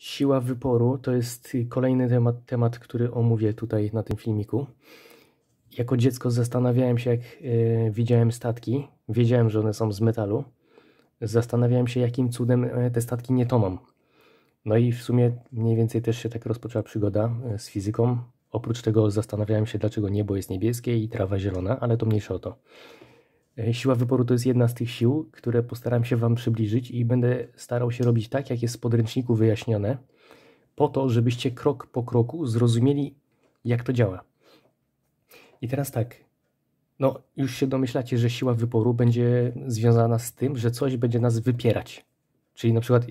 Siła wyboru to jest kolejny temat, temat, który omówię tutaj na tym filmiku. Jako dziecko zastanawiałem się, jak e, widziałem statki. Wiedziałem, że one są z metalu. Zastanawiałem się, jakim cudem e, te statki nie tomam. No i w sumie mniej więcej też się tak rozpoczęła przygoda e, z fizyką. Oprócz tego zastanawiałem się, dlaczego niebo jest niebieskie i trawa zielona, ale to mniejsze o to. E, siła wyboru to jest jedna z tych sił, które postaram się Wam przybliżyć i będę starał się robić tak, jak jest w podręczniku wyjaśnione, po to, żebyście krok po kroku zrozumieli, jak to działa. I teraz tak. No, już się domyślacie, że siła wyboru będzie związana z tym, że coś będzie nas wypierać. Czyli na przykład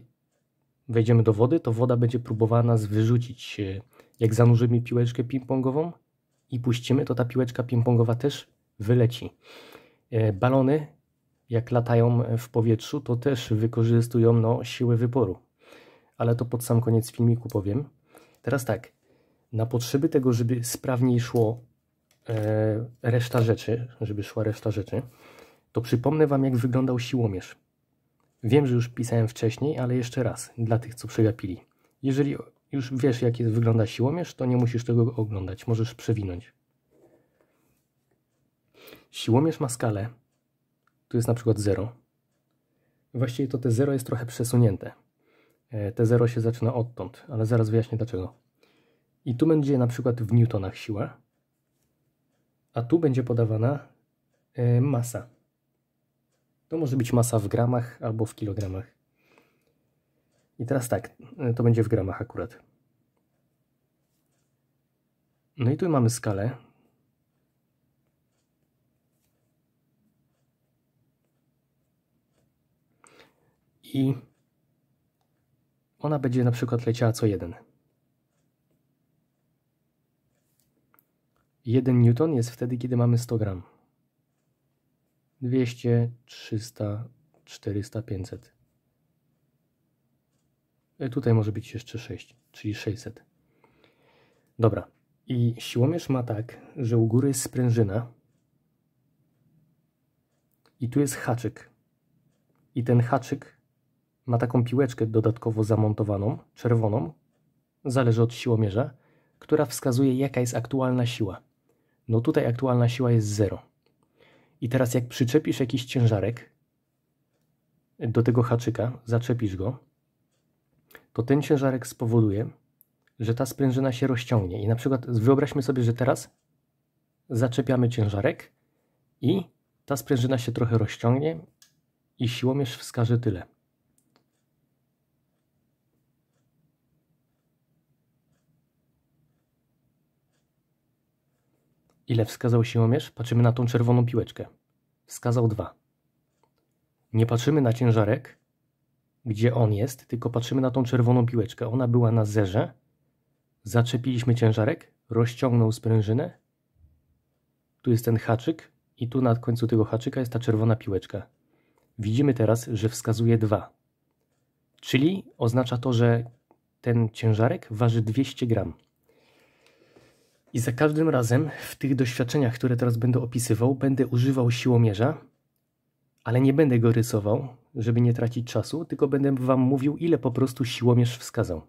wejdziemy do wody, to woda będzie próbowała nas wyrzucić. E, jak zanurzymy piłeczkę ping-pongową i puścimy, to ta piłeczka ping-pongowa też wyleci. E, balony, jak latają w powietrzu, to też wykorzystują no, siłę wyporu. Ale to pod sam koniec filmiku powiem. Teraz tak, na potrzeby tego, żeby sprawniej szło e, reszta rzeczy, żeby szła reszta rzeczy, to przypomnę Wam, jak wyglądał siłomierz. Wiem, że już pisałem wcześniej, ale jeszcze raz, dla tych, co przegapili. Jeżeli już wiesz, jak jest, wygląda siłomierz, to nie musisz tego oglądać, możesz przewinąć. Siłomierz ma skalę. Tu jest na przykład 0. Właściwie to te 0 jest trochę przesunięte. E, te 0 się zaczyna odtąd, ale zaraz wyjaśnię dlaczego. I tu będzie na przykład w newtonach siła, a tu będzie podawana e, masa. To może być masa w gramach albo w kilogramach. I teraz tak, e, to będzie w gramach akurat. No i tu mamy skalę, i ona będzie na przykład leciała co jeden. Jeden newton jest wtedy, kiedy mamy 100 gram. 200, 300, 400, 500. Tutaj może być jeszcze 6, czyli 600. Dobra. I siłomierz ma tak, że u góry jest sprężyna i tu jest haczyk. I ten haczyk ma taką piłeczkę dodatkowo zamontowaną, czerwoną, zależy od siłomierza, która wskazuje jaka jest aktualna siła. No tutaj aktualna siła jest 0. I teraz jak przyczepisz jakiś ciężarek do tego haczyka, zaczepisz go, to ten ciężarek spowoduje, że ta sprężyna się rozciągnie. I na przykład wyobraźmy sobie, że teraz zaczepiamy ciężarek i ta sprężyna się trochę rozciągnie i siłomierz wskaże tyle. Ile wskazał siłomierz, patrzymy na tą czerwoną piłeczkę. Wskazał dwa. Nie patrzymy na ciężarek, gdzie on jest, tylko patrzymy na tą czerwoną piłeczkę. Ona była na zerze. Zaczepiliśmy ciężarek, rozciągnął sprężynę. Tu jest ten haczyk i tu na końcu tego haczyka jest ta czerwona piłeczka. Widzimy teraz, że wskazuje dwa. Czyli oznacza to, że ten ciężarek waży 200 gram. I za każdym razem w tych doświadczeniach, które teraz będę opisywał, będę używał siłomierza, ale nie będę go rysował, żeby nie tracić czasu, tylko będę Wam mówił, ile po prostu siłomierz wskazał.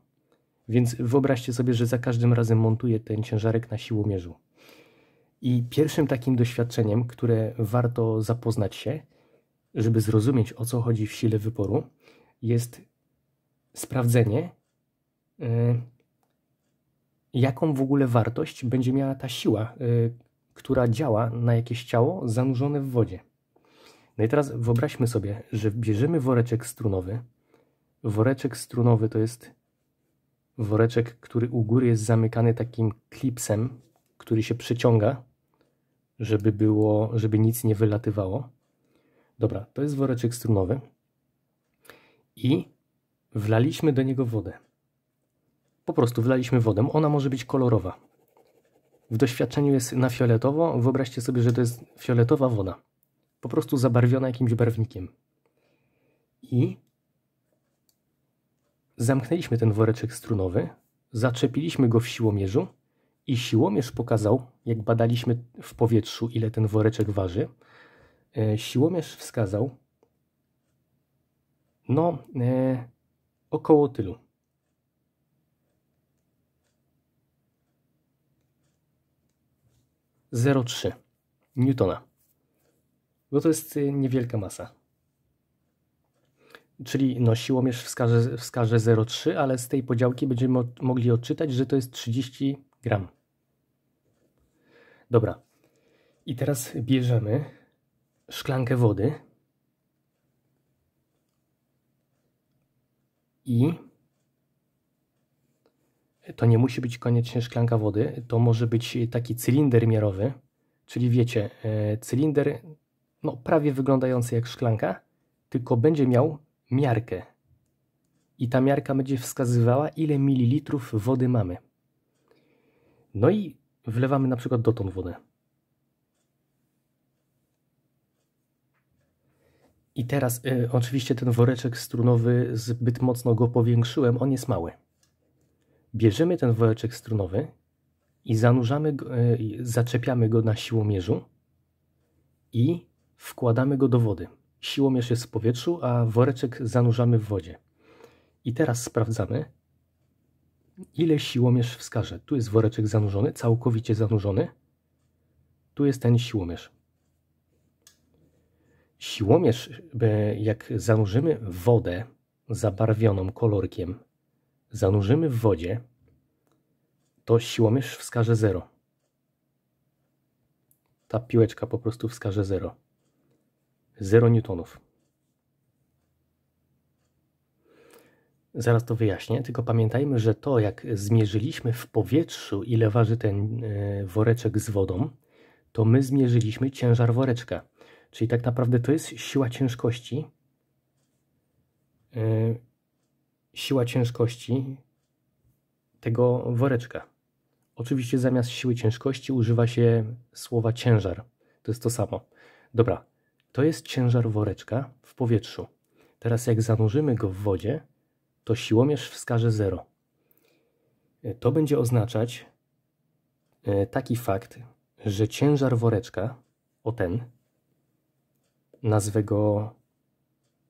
Więc wyobraźcie sobie, że za każdym razem montuję ten ciężarek na siłomierzu. I pierwszym takim doświadczeniem, które warto zapoznać się, żeby zrozumieć o co chodzi w sile wyporu, jest sprawdzenie, y, jaką w ogóle wartość będzie miała ta siła, y, która działa na jakieś ciało zanurzone w wodzie. No i teraz wyobraźmy sobie, że bierzemy woreczek strunowy. Woreczek strunowy to jest woreczek, który u góry jest zamykany takim klipsem, który się przyciąga, żeby było, żeby nic nie wylatywało. Dobra, to jest woreczek strunowy i wlaliśmy do niego wodę. Po prostu wlaliśmy wodę. Ona może być kolorowa. W doświadczeniu jest na fioletowo. Wyobraźcie sobie, że to jest fioletowa woda. Po prostu zabarwiona jakimś barwnikiem. I zamknęliśmy ten woreczek strunowy, zaczepiliśmy go w siłomierzu i siłomierz pokazał, jak badaliśmy w powietrzu, ile ten woreczek waży. E, siłomierz wskazał, no, e, około tylu. 0,3 Newtona. Bo to jest y, niewielka masa. Czyli no, siłomierz wskaże, wskaże 0,3, ale z tej podziałki będziemy mogli odczytać, że to jest 30 gram. Dobra. I teraz bierzemy szklankę wody i to nie musi być koniecznie szklanka wody, to może być taki cylinder miarowy, czyli wiecie, e, cylinder no, prawie wyglądający jak szklanka, tylko będzie miał miarkę. I ta miarka będzie wskazywała, ile mililitrów wody mamy. No i wlewamy na przykład dotąd wodę. I teraz y, oczywiście ten woreczek strunowy zbyt mocno go powiększyłem, on jest mały. Bierzemy ten woreczek strunowy i zanurzamy, go, e, zaczepiamy go na siłomierzu i wkładamy go do wody. Siłomierz jest w powietrzu, a woreczek zanurzamy w wodzie. I teraz sprawdzamy, ile siłomierz wskaże. Tu jest woreczek zanurzony, całkowicie zanurzony. Tu jest ten siłomierz. Siłomierz, e, jak zanurzymy wodę zabarwioną kolorkiem zanurzymy w wodzie, to siłomierz wskaże 0. Ta piłeczka po prostu wskaże 0. 0 newtonów. Zaraz to wyjaśnię, tylko pamiętajmy, że to jak zmierzyliśmy w powietrzu, ile waży ten e, woreczek z wodą, to my zmierzyliśmy ciężar woreczka. Czyli tak naprawdę to jest siła ciężkości e, siła ciężkości tego woreczka. Oczywiście zamiast siły ciężkości używa się słowa ciężar. To jest to samo. Dobra, to jest ciężar woreczka w powietrzu. Teraz jak zanurzymy go w wodzie, to siłomierz wskaże 0. E, to będzie oznaczać e, taki fakt, że ciężar woreczka, o ten, nazwę go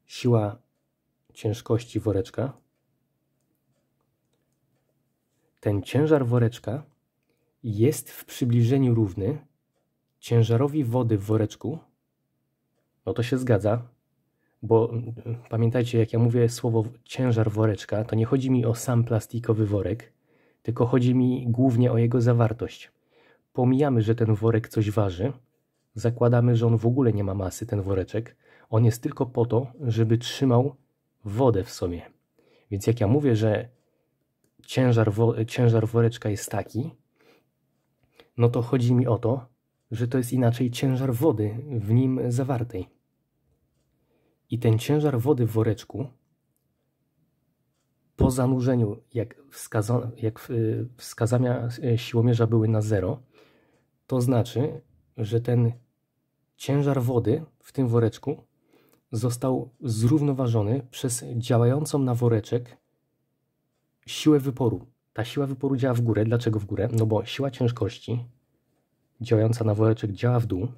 siła ciężkości woreczka, ten ciężar woreczka jest w przybliżeniu równy ciężarowi wody w woreczku, no to się zgadza, bo mm, pamiętajcie, jak ja mówię słowo ciężar woreczka, to nie chodzi mi o sam plastikowy worek, tylko chodzi mi głównie o jego zawartość. Pomijamy, że ten worek coś waży, zakładamy, że on w ogóle nie ma masy, ten woreczek. On jest tylko po to, żeby trzymał wodę w sobie. Więc jak ja mówię, że ciężar, wo, ciężar woreczka jest taki, no to chodzi mi o to, że to jest inaczej ciężar wody w nim zawartej. I ten ciężar wody w woreczku po zanurzeniu, jak, wskaza, jak y, wskazania y, siłomierza były na zero, to znaczy, że ten ciężar wody w tym woreczku został zrównoważony przez działającą na woreczek siłę wyporu. Ta siła wyporu działa w górę. Dlaczego w górę? No bo siła ciężkości działająca na woreczek działa w dół.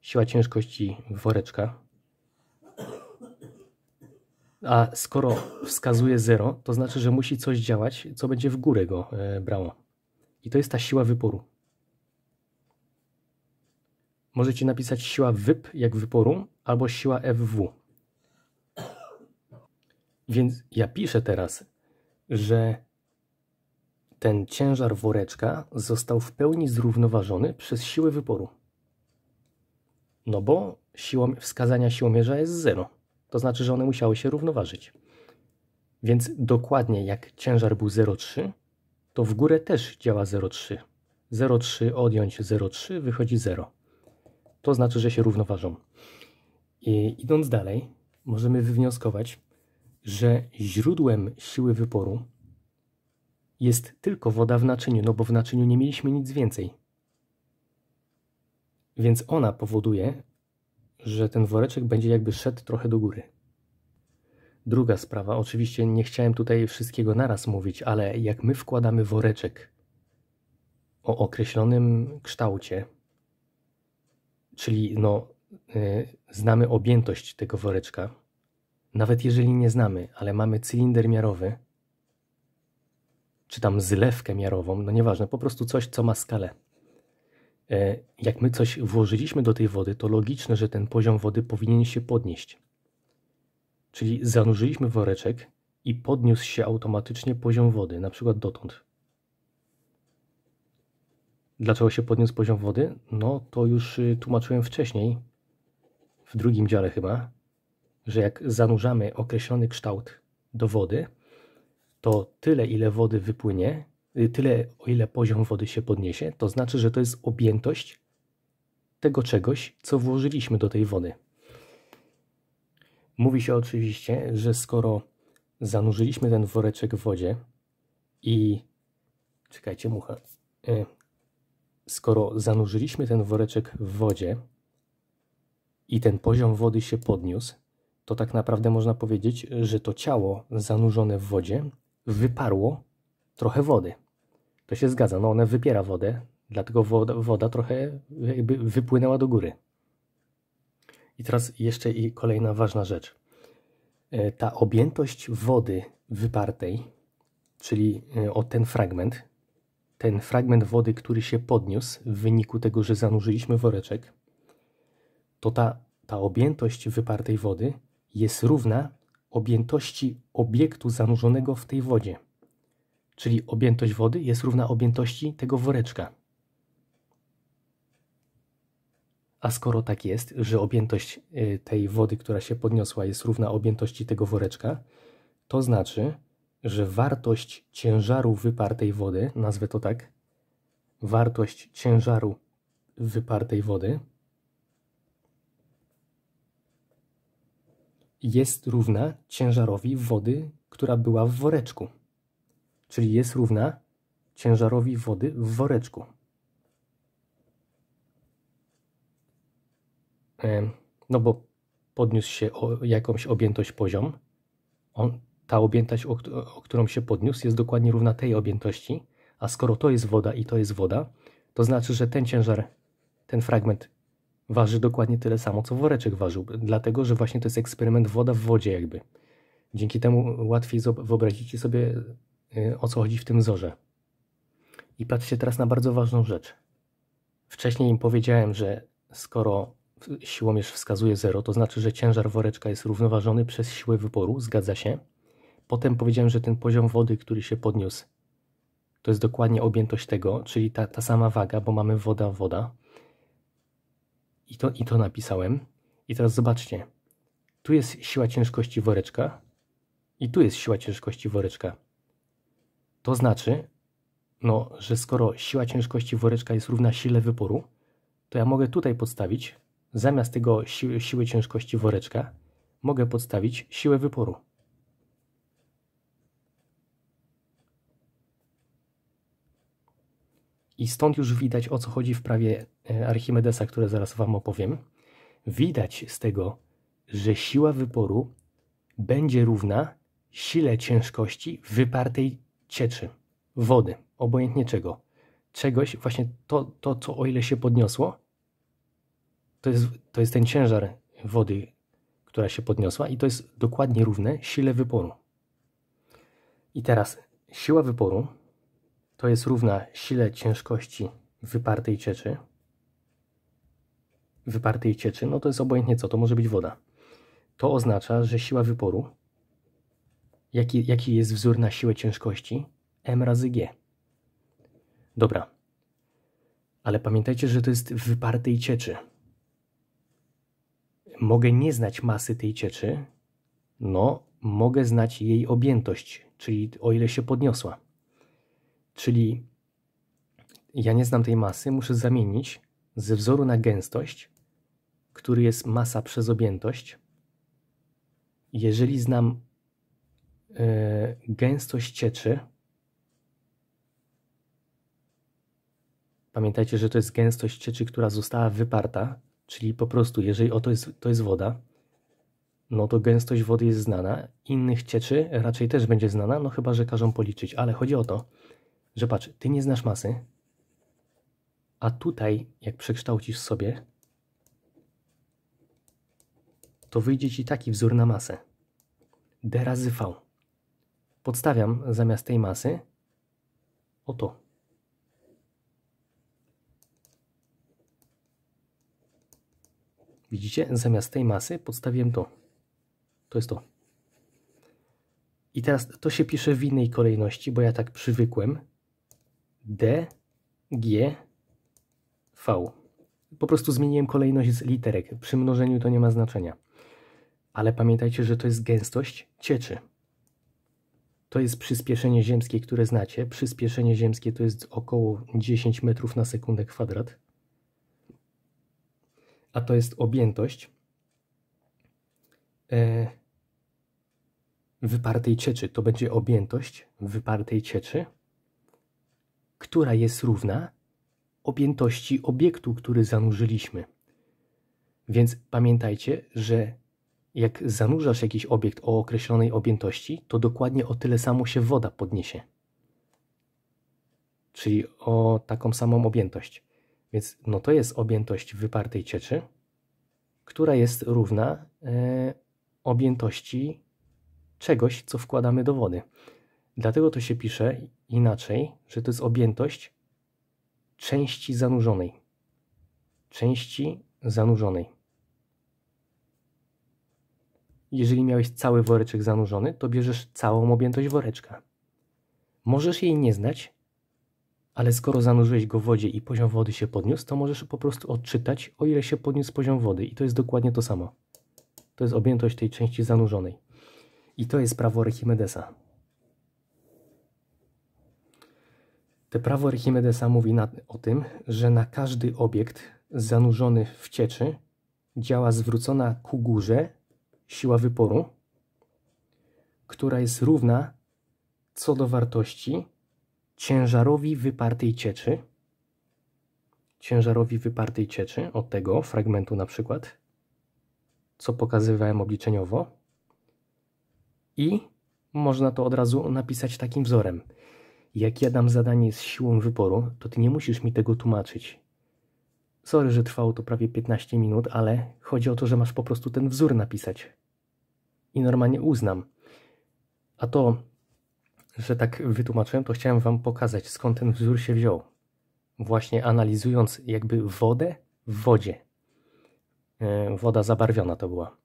Siła ciężkości woreczka. A skoro wskazuje 0, to znaczy, że musi coś działać, co będzie w górę go e, brało. I to jest ta siła wyporu. Możecie napisać siła wyp jak wyporu albo siła FW. Więc ja piszę teraz że ten ciężar woreczka został w pełni zrównoważony przez siłę wyporu. No bo siłą, wskazania siłomierza jest zero. To znaczy, że one musiały się równoważyć. Więc dokładnie jak ciężar był 0,3, to w górę też działa 0,3. 0,3 odjąć 0,3 wychodzi 0. To znaczy, że się równoważą. I idąc dalej, możemy wywnioskować, że źródłem siły wyporu jest tylko woda w naczyniu, no bo w naczyniu nie mieliśmy nic więcej. Więc ona powoduje, że ten woreczek będzie jakby szedł trochę do góry. Druga sprawa, oczywiście nie chciałem tutaj wszystkiego naraz mówić, ale jak my wkładamy woreczek o określonym kształcie, czyli no, y, znamy objętość tego woreczka, nawet jeżeli nie znamy, ale mamy cylinder miarowy, czy tam zlewkę miarową, no nieważne, po prostu coś, co ma skalę. E, jak my coś włożyliśmy do tej wody, to logiczne, że ten poziom wody powinien się podnieść. Czyli zanurzyliśmy woreczek i podniósł się automatycznie poziom wody, na przykład dotąd. Dlaczego się podniósł poziom wody? No to już y, tłumaczyłem wcześniej, w drugim dziale chyba, że jak zanurzamy określony kształt do wody, to tyle, ile wody wypłynie, y, tyle, o ile poziom wody się podniesie, to znaczy, że to jest objętość tego czegoś, co włożyliśmy do tej wody. Mówi się oczywiście, że skoro zanurzyliśmy ten woreczek w wodzie i czekajcie, mucha. Y, skoro zanurzyliśmy ten woreczek w wodzie i ten poziom wody się podniósł, to tak naprawdę można powiedzieć, że to ciało zanurzone w wodzie wyparło trochę wody. To się zgadza, no one wypiera wodę, dlatego woda, woda trochę jakby wypłynęła do góry. I teraz jeszcze i kolejna ważna rzecz. E, ta objętość wody wypartej, czyli e, o ten fragment, ten fragment wody, który się podniósł w wyniku tego, że zanurzyliśmy woreczek, to ta, ta objętość wypartej wody jest równa objętości obiektu zanurzonego w tej wodzie. Czyli objętość wody jest równa objętości tego woreczka. A skoro tak jest, że objętość y, tej wody, która się podniosła, jest równa objętości tego woreczka, to znaczy, że wartość ciężaru wypartej wody, nazwę to tak, wartość ciężaru wypartej wody jest równa ciężarowi wody, która była w woreczku. Czyli jest równa ciężarowi wody w woreczku. No bo podniósł się o jakąś objętość poziom. On, ta objętość, o, o którą się podniósł, jest dokładnie równa tej objętości. A skoro to jest woda i to jest woda, to znaczy, że ten ciężar, ten fragment waży dokładnie tyle samo, co woreczek ważył, dlatego że właśnie to jest eksperyment woda w wodzie jakby. Dzięki temu łatwiej wyobrazić sobie, y, o co chodzi w tym wzorze. I patrzcie teraz na bardzo ważną rzecz. Wcześniej im powiedziałem, że skoro siłomierz wskazuje 0, to znaczy, że ciężar woreczka jest równoważony przez siłę wyporu, zgadza się. Potem powiedziałem, że ten poziom wody, który się podniósł, to jest dokładnie objętość tego, czyli ta, ta sama waga, bo mamy woda, woda i to, i to napisałem. I teraz zobaczcie. Tu jest siła ciężkości woreczka i tu jest siła ciężkości woreczka. To znaczy, no, że skoro siła ciężkości woreczka jest równa sile wyporu, to ja mogę tutaj podstawić, zamiast tego si siły ciężkości woreczka, mogę podstawić siłę wyporu. I stąd już widać, o co chodzi w prawie e, Archimedesa, które zaraz Wam opowiem. Widać z tego, że siła wyporu będzie równa sile ciężkości wypartej cieczy, wody, obojętnie czego. Czegoś, właśnie to, to co o ile się podniosło, to jest, to jest ten ciężar wody, która się podniosła i to jest dokładnie równe sile wyporu. I teraz siła wyporu to jest równa sile ciężkości wypartej cieczy. Wypartej cieczy, no to jest obojętnie co, to może być woda. To oznacza, że siła wyporu, jaki, jaki jest wzór na siłę ciężkości? M razy G. Dobra. Ale pamiętajcie, że to jest wypartej cieczy. Mogę nie znać masy tej cieczy, no, mogę znać jej objętość, czyli o ile się podniosła. Czyli ja nie znam tej masy, muszę zamienić ze wzoru na gęstość, który jest masa przez objętość. Jeżeli znam e, gęstość cieczy, pamiętajcie, że to jest gęstość cieczy, która została wyparta, czyli po prostu, jeżeli oto jest, to jest woda, no to gęstość wody jest znana, innych cieczy raczej też będzie znana, no chyba, że każą policzyć, ale chodzi o to, że patrz, ty nie znasz masy, a tutaj jak przekształcisz sobie, to wyjdzie ci taki wzór na masę. D razy V. Podstawiam zamiast tej masy oto. Widzicie? Zamiast tej masy podstawiłem to. To jest to. I teraz to się pisze w innej kolejności, bo ja tak przywykłem. D, G, V. Po prostu zmieniłem kolejność z literek. Przy mnożeniu to nie ma znaczenia. Ale pamiętajcie, że to jest gęstość cieczy. To jest przyspieszenie ziemskie, które znacie. Przyspieszenie ziemskie to jest około 10 metrów na sekundę kwadrat. A to jest objętość e, wypartej cieczy. To będzie objętość wypartej cieczy która jest równa objętości obiektu, który zanurzyliśmy. Więc pamiętajcie, że jak zanurzasz jakiś obiekt o określonej objętości, to dokładnie o tyle samo się woda podniesie. Czyli o taką samą objętość. Więc no to jest objętość wypartej cieczy, która jest równa e, objętości czegoś, co wkładamy do wody. Dlatego to się pisze inaczej, że to jest objętość części zanurzonej. Części zanurzonej. Jeżeli miałeś cały woreczek zanurzony, to bierzesz całą objętość woreczka. Możesz jej nie znać, ale skoro zanurzyłeś go w wodzie i poziom wody się podniósł, to możesz po prostu odczytać, o ile się podniósł poziom wody. I to jest dokładnie to samo. To jest objętość tej części zanurzonej. I to jest prawo Archimedesa. Te prawo Archimedesa mówi na, o tym, że na każdy obiekt zanurzony w cieczy działa zwrócona ku górze siła wyporu, która jest równa co do wartości ciężarowi wypartej cieczy, ciężarowi wypartej cieczy, od tego fragmentu na przykład, co pokazywałem obliczeniowo, i można to od razu napisać takim wzorem. Jak ja dam zadanie z siłą wyboru, to ty nie musisz mi tego tłumaczyć. Sorry, że trwało to prawie 15 minut, ale chodzi o to, że masz po prostu ten wzór napisać. I normalnie uznam. A to, że tak wytłumaczyłem, to chciałem Wam pokazać, skąd ten wzór się wziął. Właśnie analizując jakby wodę w wodzie. E, woda zabarwiona to była.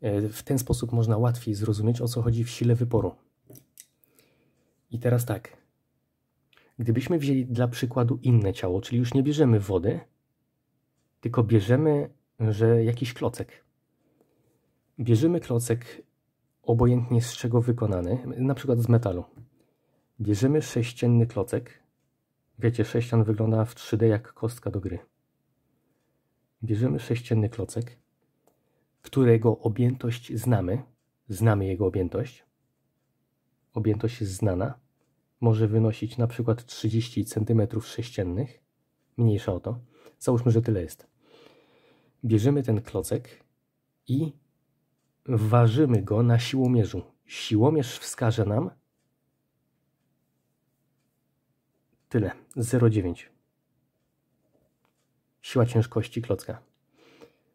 E, w ten sposób można łatwiej zrozumieć, o co chodzi w sile wyboru. I teraz tak. Gdybyśmy wzięli dla przykładu inne ciało, czyli już nie bierzemy wody, tylko bierzemy, że jakiś klocek. Bierzemy klocek obojętnie z czego wykonany, na przykład z metalu. Bierzemy sześcienny klocek. Wiecie, sześcian wygląda w 3D jak kostka do gry. Bierzemy sześcienny klocek, którego objętość znamy, znamy jego objętość objętość jest znana, może wynosić na przykład 30 cm sześciennych, mniejsza o to, załóżmy, że tyle jest. Bierzemy ten klocek i ważymy go na siłomierzu. Siłomierz wskaże nam tyle, 0,9. Siła ciężkości klocka.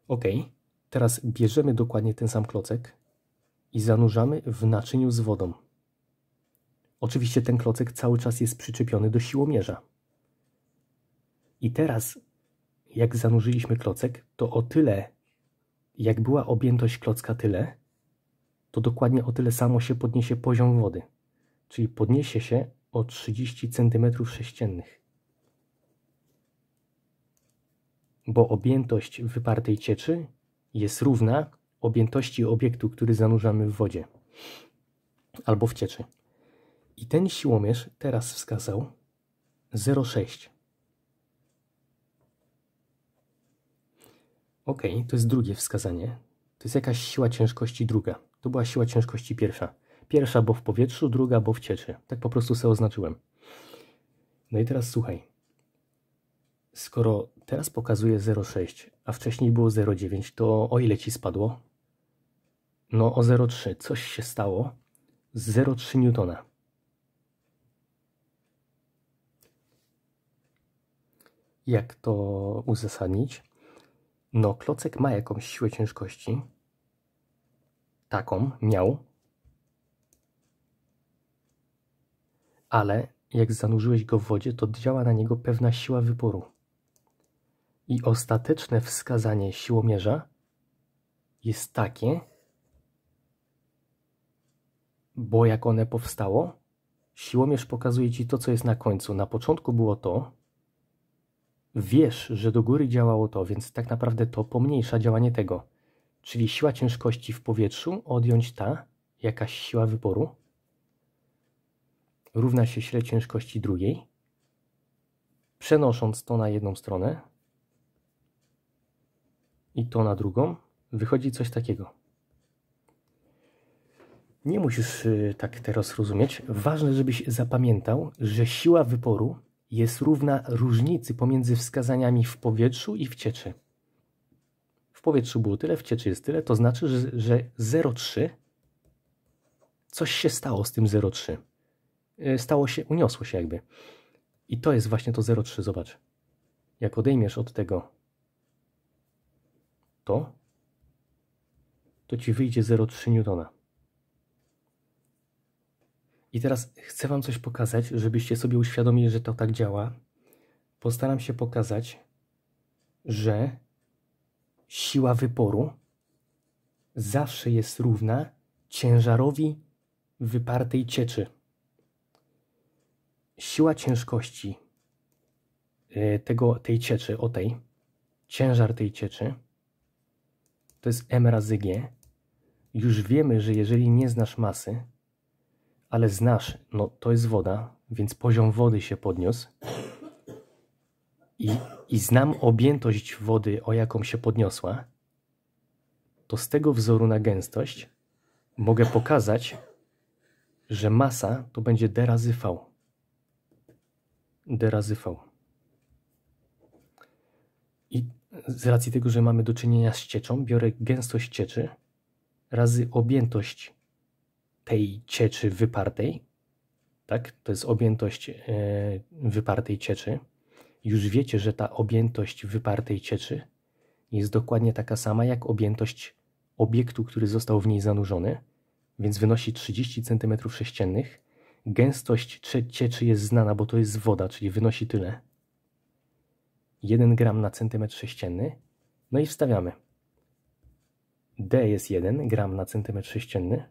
Ok, teraz bierzemy dokładnie ten sam klocek i zanurzamy w naczyniu z wodą. Oczywiście ten klocek cały czas jest przyczepiony do siłomierza. I teraz, jak zanurzyliśmy klocek, to o tyle, jak była objętość klocka tyle, to dokładnie o tyle samo się podniesie poziom wody. Czyli podniesie się o 30 cm sześciennych. Bo objętość wypartej cieczy jest równa objętości obiektu, który zanurzamy w wodzie albo w cieczy. I ten siłomierz teraz wskazał 0,6. Ok, to jest drugie wskazanie. To jest jakaś siła ciężkości druga. To była siła ciężkości pierwsza. Pierwsza, bo w powietrzu, druga, bo w cieczy. Tak po prostu sobie oznaczyłem. No i teraz słuchaj. Skoro teraz pokazuje 0,6, a wcześniej było 0,9, to o ile ci spadło? No o 0,3. Coś się stało z 0,3 newtona. jak to uzasadnić? No, klocek ma jakąś siłę ciężkości. Taką miał. Ale jak zanurzyłeś go w wodzie, to działa na niego pewna siła wyporu. I ostateczne wskazanie siłomierza jest takie, bo jak one powstało, siłomierz pokazuje ci to, co jest na końcu. Na początku było to, Wiesz, że do góry działało to, więc tak naprawdę to pomniejsza działanie tego. Czyli siła ciężkości w powietrzu odjąć ta, jakaś siła wyboru, równa się sile ciężkości drugiej. Przenosząc to na jedną stronę i to na drugą, wychodzi coś takiego. Nie musisz y, tak teraz rozumieć. Ważne, żebyś zapamiętał, że siła wyporu jest równa różnicy pomiędzy wskazaniami w powietrzu i w cieczy. W powietrzu było tyle, w cieczy jest tyle, to znaczy, że, 0,3 coś się stało z tym 0,3. Y, stało się, uniosło się jakby. I to jest właśnie to 0,3, zobacz. Jak odejmiesz od tego to, to ci wyjdzie 0,3 Newtona. I teraz chcę Wam coś pokazać, żebyście sobie uświadomili, że to tak działa. Postaram się pokazać, że siła wyporu zawsze jest równa ciężarowi wypartej cieczy. Siła ciężkości e, tego, tej cieczy, o tej, ciężar tej cieczy, to jest m razy g. Już wiemy, że jeżeli nie znasz masy, ale znasz, no to jest woda, więc poziom wody się podniósł. I, i znam objętość wody, o jaką się podniosła, to z tego wzoru na gęstość mogę pokazać, że masa to będzie d razy v. d razy v. I z racji tego, że mamy do czynienia z cieczą, biorę gęstość cieczy razy objętość tej cieczy wypartej, tak? To jest objętość e, wypartej cieczy. Już wiecie, że ta objętość wypartej cieczy jest dokładnie taka sama jak objętość obiektu, który został w niej zanurzony, więc wynosi 30 cm sześciennych. Gęstość cieczy jest znana, bo to jest woda, czyli wynosi tyle. 1 gram na centymetr sześcienny. No i wstawiamy. D jest 1 gram na centymetr sześcienny.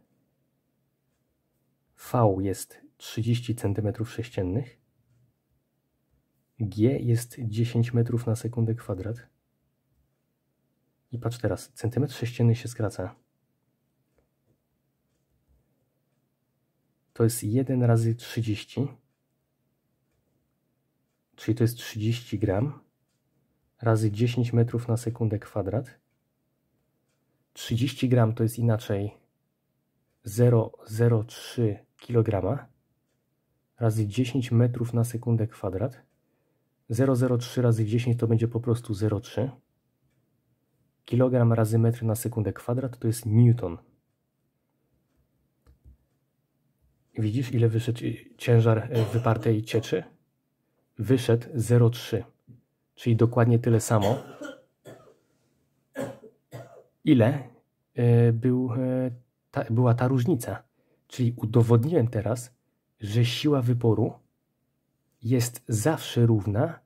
V jest 30 cm3, G jest 10 m na sekundę kwadrat. I patrz teraz, centymetr sześcienny się skraca. To jest 1 razy 30, czyli to jest 30 gram, razy 10 metrów na sekundę kwadrat. 30 gram to jest inaczej 0,03 kg razy 10 m na sekundę kwadrat. 0,03 razy 10 to będzie po prostu 0,3. Kilogram razy metr na sekundę kwadrat to jest newton. Widzisz, ile wyszedł y, ciężar y, wypartej cieczy? Wyszedł 0,3, czyli dokładnie tyle samo, ile y, był ta, była ta różnica. Czyli udowodniłem teraz, że siła wyporu jest zawsze równa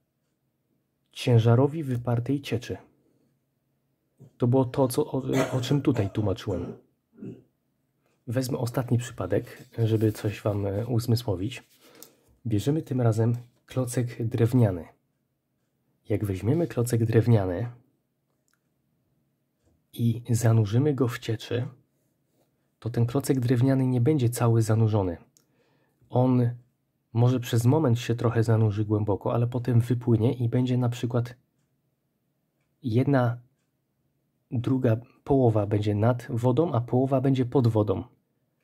ciężarowi wypartej cieczy. To było to, co, o, o czym tutaj tłumaczyłem. Wezmę ostatni przypadek, żeby coś Wam e, uzmysłowić. Bierzemy tym razem klocek drewniany. Jak weźmiemy klocek drewniany i zanurzymy go w cieczy, to ten klocek drewniany nie będzie cały zanurzony. On może przez moment się trochę zanurzy głęboko, ale potem wypłynie i będzie na przykład jedna druga połowa będzie nad wodą, a połowa będzie pod wodą.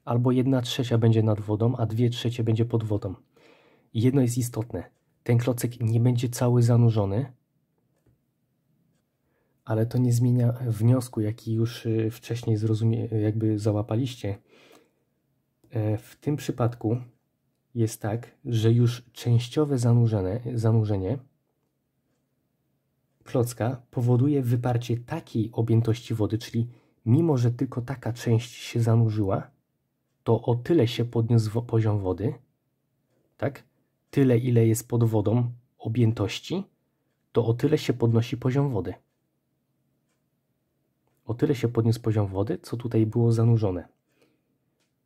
Albo jedna trzecia będzie nad wodą, a dwie trzecie będzie pod wodą. Jedno jest istotne. Ten klocek nie będzie cały zanurzony, ale to nie zmienia wniosku, jaki już y, wcześniej zrozumie, jakby załapaliście. E, w tym przypadku jest tak, że już częściowe zanurzenie, zanurzenie klocka powoduje wyparcie takiej objętości wody, czyli mimo, że tylko taka część się zanurzyła, to o tyle się podniósł poziom wody, tak? Tyle, ile jest pod wodą objętości, to o tyle się podnosi poziom wody o tyle się podniósł poziom wody, co tutaj było zanurzone.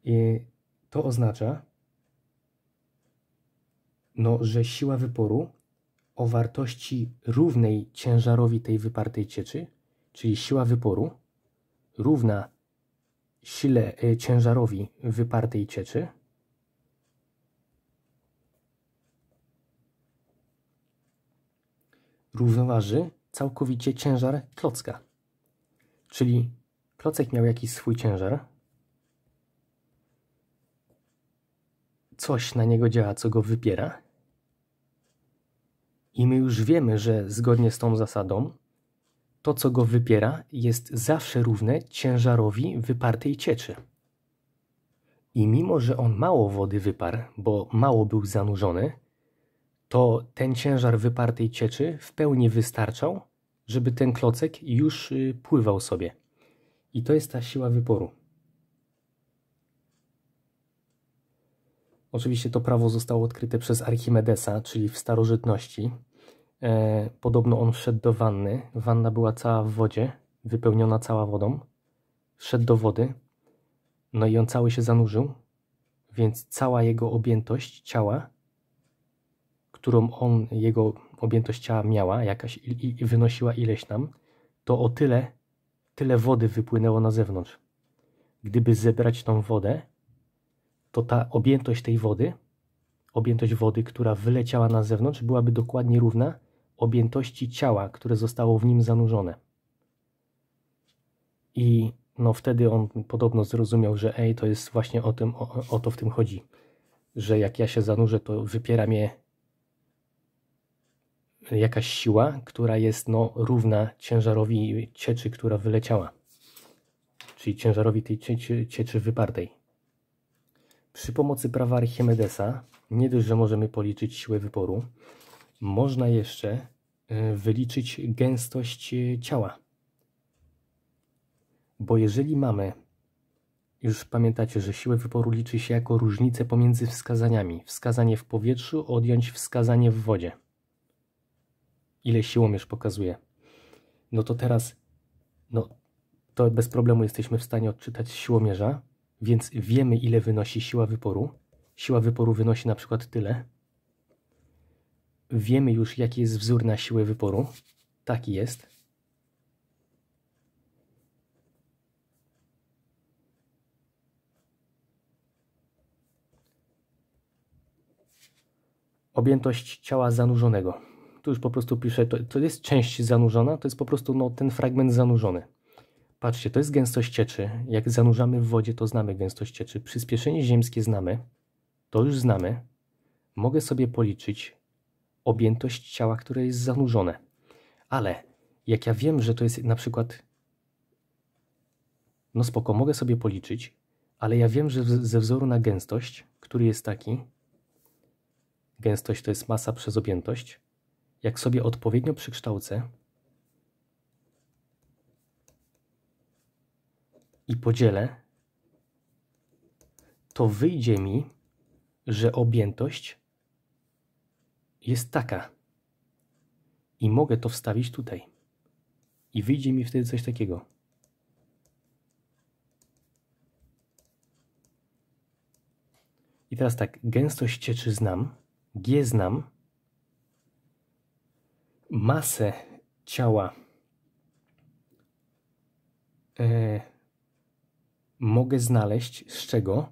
I to oznacza, no, że siła wyporu o wartości równej ciężarowi tej wypartej cieczy, czyli siła wyporu równa sile y, ciężarowi wypartej cieczy, równoważy całkowicie ciężar klocka. Czyli klocek miał jakiś swój ciężar. Coś na niego działa, co go wypiera. I my już wiemy, że zgodnie z tą zasadą, to co go wypiera jest zawsze równe ciężarowi wypartej cieczy. I mimo, że on mało wody wyparł, bo mało był zanurzony, to ten ciężar wypartej cieczy w pełni wystarczał, żeby ten klocek już y, pływał sobie. I to jest ta siła wyporu. Oczywiście to prawo zostało odkryte przez Archimedesa, czyli w starożytności. E, podobno on wszedł do wanny. Wanna była cała w wodzie, wypełniona cała wodą. Wszedł do wody, no i on cały się zanurzył, więc cała jego objętość ciała, którą on, jego objętość ciała miała jakaś i, wynosiła ileś tam, to o tyle, tyle wody wypłynęło na zewnątrz. Gdyby zebrać tą wodę, to ta objętość tej wody, objętość wody, która wyleciała na zewnątrz, byłaby dokładnie równa objętości ciała, które zostało w nim zanurzone. I no wtedy on podobno zrozumiał, że ej, to jest właśnie o, tym, o, o to w tym chodzi, że jak ja się zanurzę, to wypiera mnie jakaś siła, która jest no, równa ciężarowi cieczy, która wyleciała, czyli ciężarowi tej cieczy, cieczy wypartej. Przy pomocy prawa Archimedesa nie dość, że możemy policzyć siłę wyporu, można jeszcze y, wyliczyć gęstość y, ciała. Bo jeżeli mamy, już pamiętacie, że siłę wyporu liczy się jako różnicę pomiędzy wskazaniami. Wskazanie w powietrzu odjąć wskazanie w wodzie ile siłomierz pokazuje. No to teraz, no to bez problemu jesteśmy w stanie odczytać siłomierza, więc wiemy ile wynosi siła wyporu. Siła wyporu wynosi na przykład tyle. Wiemy już jaki jest wzór na siłę wyporu. Taki jest. Objętość ciała zanurzonego tu już po prostu piszę, to, to jest część zanurzona, to jest po prostu no, ten fragment zanurzony. Patrzcie, to jest gęstość cieczy. Jak zanurzamy w wodzie, to znamy gęstość cieczy. Przyspieszenie ziemskie znamy, to już znamy. Mogę sobie policzyć objętość ciała, które jest zanurzone. Ale jak ja wiem, że to jest na przykład... No spoko, mogę sobie policzyć, ale ja wiem, że ze wzoru na gęstość, który jest taki, gęstość to jest masa przez objętość, jak sobie odpowiednio przykształcę i podzielę, to wyjdzie mi, że objętość jest taka. I mogę to wstawić tutaj. I wyjdzie mi wtedy coś takiego. I teraz tak, gęstość cieczy znam, G znam, masę ciała e, mogę znaleźć z czego?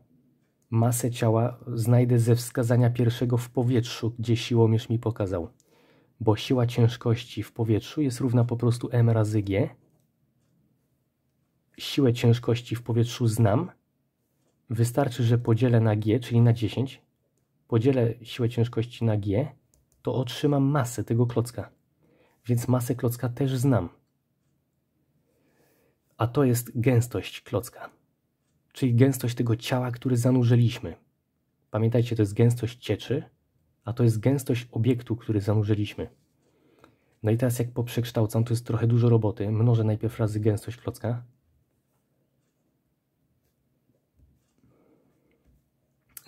Masę ciała znajdę ze wskazania pierwszego w powietrzu, gdzie siłomierz mi pokazał. Bo siła ciężkości w powietrzu jest równa po prostu m razy g. Siłę ciężkości w powietrzu znam. Wystarczy, że podzielę na g, czyli na 10. Podzielę siłę ciężkości na g, to otrzymam masę tego klocka więc masę klocka też znam. A to jest gęstość klocka, czyli gęstość tego ciała, które zanurzyliśmy. Pamiętajcie, to jest gęstość cieczy, a to jest gęstość obiektu, który zanurzyliśmy. No i teraz jak poprzekształcam, to jest trochę dużo roboty. Mnożę najpierw razy gęstość klocka.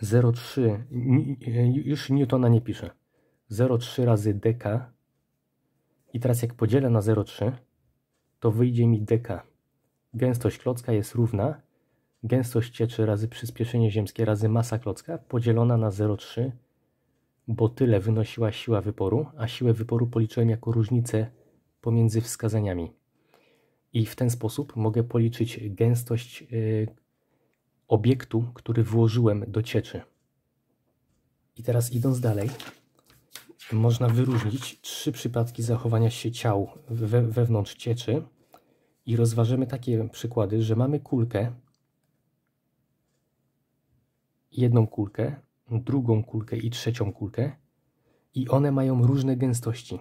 Zero już Newtona nie piszę. 0,3 razy deka i teraz jak podzielę na 0,3, to wyjdzie mi DK Gęstość klocka jest równa gęstość cieczy razy przyspieszenie ziemskie razy masa klocka podzielona na 0,3, bo tyle wynosiła siła wyporu, a siłę wyporu policzyłem jako różnicę pomiędzy wskazaniami. I w ten sposób mogę policzyć gęstość y, obiektu, który włożyłem do cieczy. I teraz idąc dalej, można wyróżnić trzy przypadki zachowania się ciał we, wewnątrz cieczy i rozważymy takie przykłady, że mamy kulkę, jedną kulkę, drugą kulkę i trzecią kulkę i one mają różne gęstości.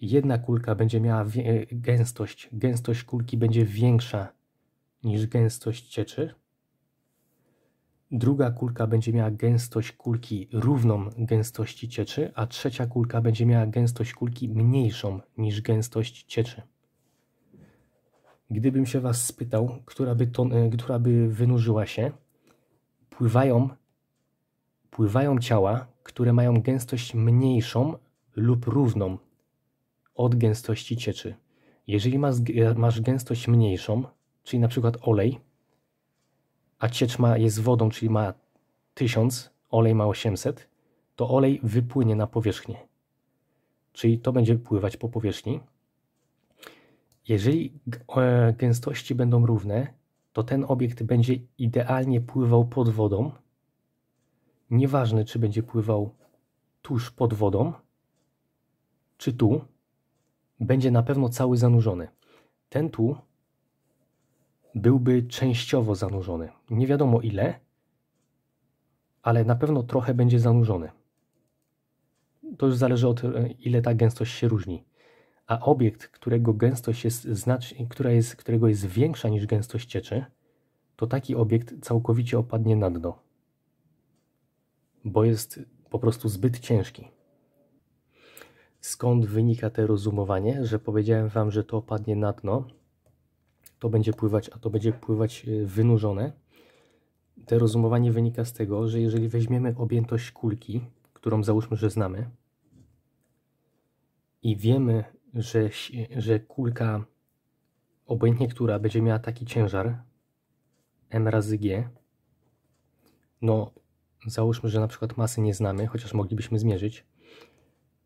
Jedna kulka będzie miała gęstość, gęstość kulki będzie większa niż gęstość cieczy, Druga kulka będzie miała gęstość kulki równą gęstości cieczy, a trzecia kulka będzie miała gęstość kulki mniejszą niż gęstość cieczy. Gdybym się Was spytał, która by, ton, e, która by wynurzyła się, pływają, pływają ciała, które mają gęstość mniejszą lub równą od gęstości cieczy. Jeżeli masz, e, masz gęstość mniejszą, czyli na przykład olej, a cieczma jest wodą, czyli ma 1000, olej ma 800, to olej wypłynie na powierzchnię. Czyli to będzie pływać po powierzchni. Jeżeli e, gęstości będą równe, to ten obiekt będzie idealnie pływał pod wodą. Nieważne, czy będzie pływał tuż pod wodą, czy tu, będzie na pewno cały zanurzony. Ten tu byłby częściowo zanurzony. Nie wiadomo ile, ale na pewno trochę będzie zanurzony. To już zależy od e, ile ta gęstość się różni. A obiekt, którego gęstość jest znacznie, która jest, którego jest większa niż gęstość cieczy, to taki obiekt całkowicie opadnie na dno, bo jest po prostu zbyt ciężki. Skąd wynika to rozumowanie, że powiedziałem wam, że to opadnie na dno? to będzie pływać, a to będzie pływać y, wynurzone. Te rozumowanie wynika z tego, że jeżeli weźmiemy objętość kulki, którą załóżmy, że znamy, i wiemy, że, że kulka, obojętnie która, będzie miała taki ciężar m razy g, no załóżmy, że na przykład masy nie znamy, chociaż moglibyśmy zmierzyć,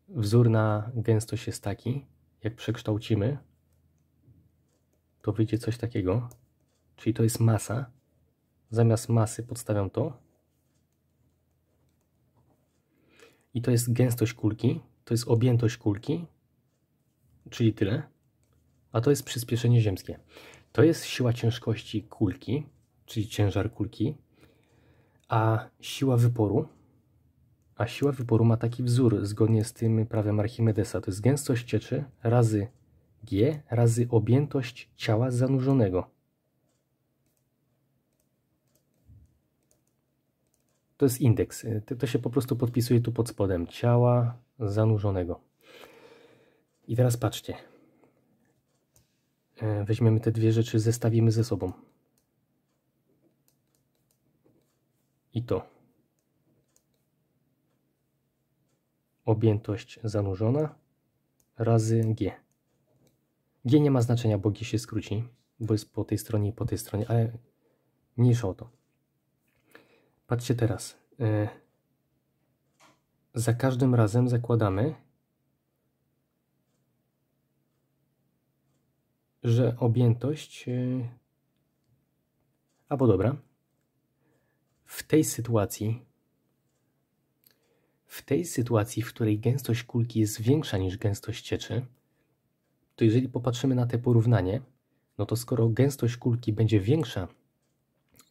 wzór na gęstość jest taki, jak przekształcimy, to wyjdzie coś takiego. Czyli to jest masa. Zamiast masy podstawiam to. I to jest gęstość kulki, to jest objętość kulki, czyli tyle. A to jest przyspieszenie ziemskie. To jest siła ciężkości kulki, czyli ciężar kulki, a siła wyporu, a siła wyboru ma taki wzór zgodnie z tym prawem Archimedesa. To jest gęstość cieczy razy g razy objętość ciała zanurzonego. To jest indeks. To się po prostu podpisuje tu pod spodem. Ciała zanurzonego. I teraz patrzcie. E, weźmiemy te dwie rzeczy, zestawimy ze sobą. I to. Objętość zanurzona razy G. G nie ma znaczenia, bo G się skróci, bo jest po tej stronie i po tej stronie, ale mniejsza o to. Patrzcie teraz. E, za każdym razem zakładamy, że objętość. E, a bo dobra. W tej sytuacji, w tej sytuacji, w której gęstość kulki jest większa niż gęstość cieczy, to jeżeli popatrzymy na te porównanie, no to skoro gęstość kulki będzie większa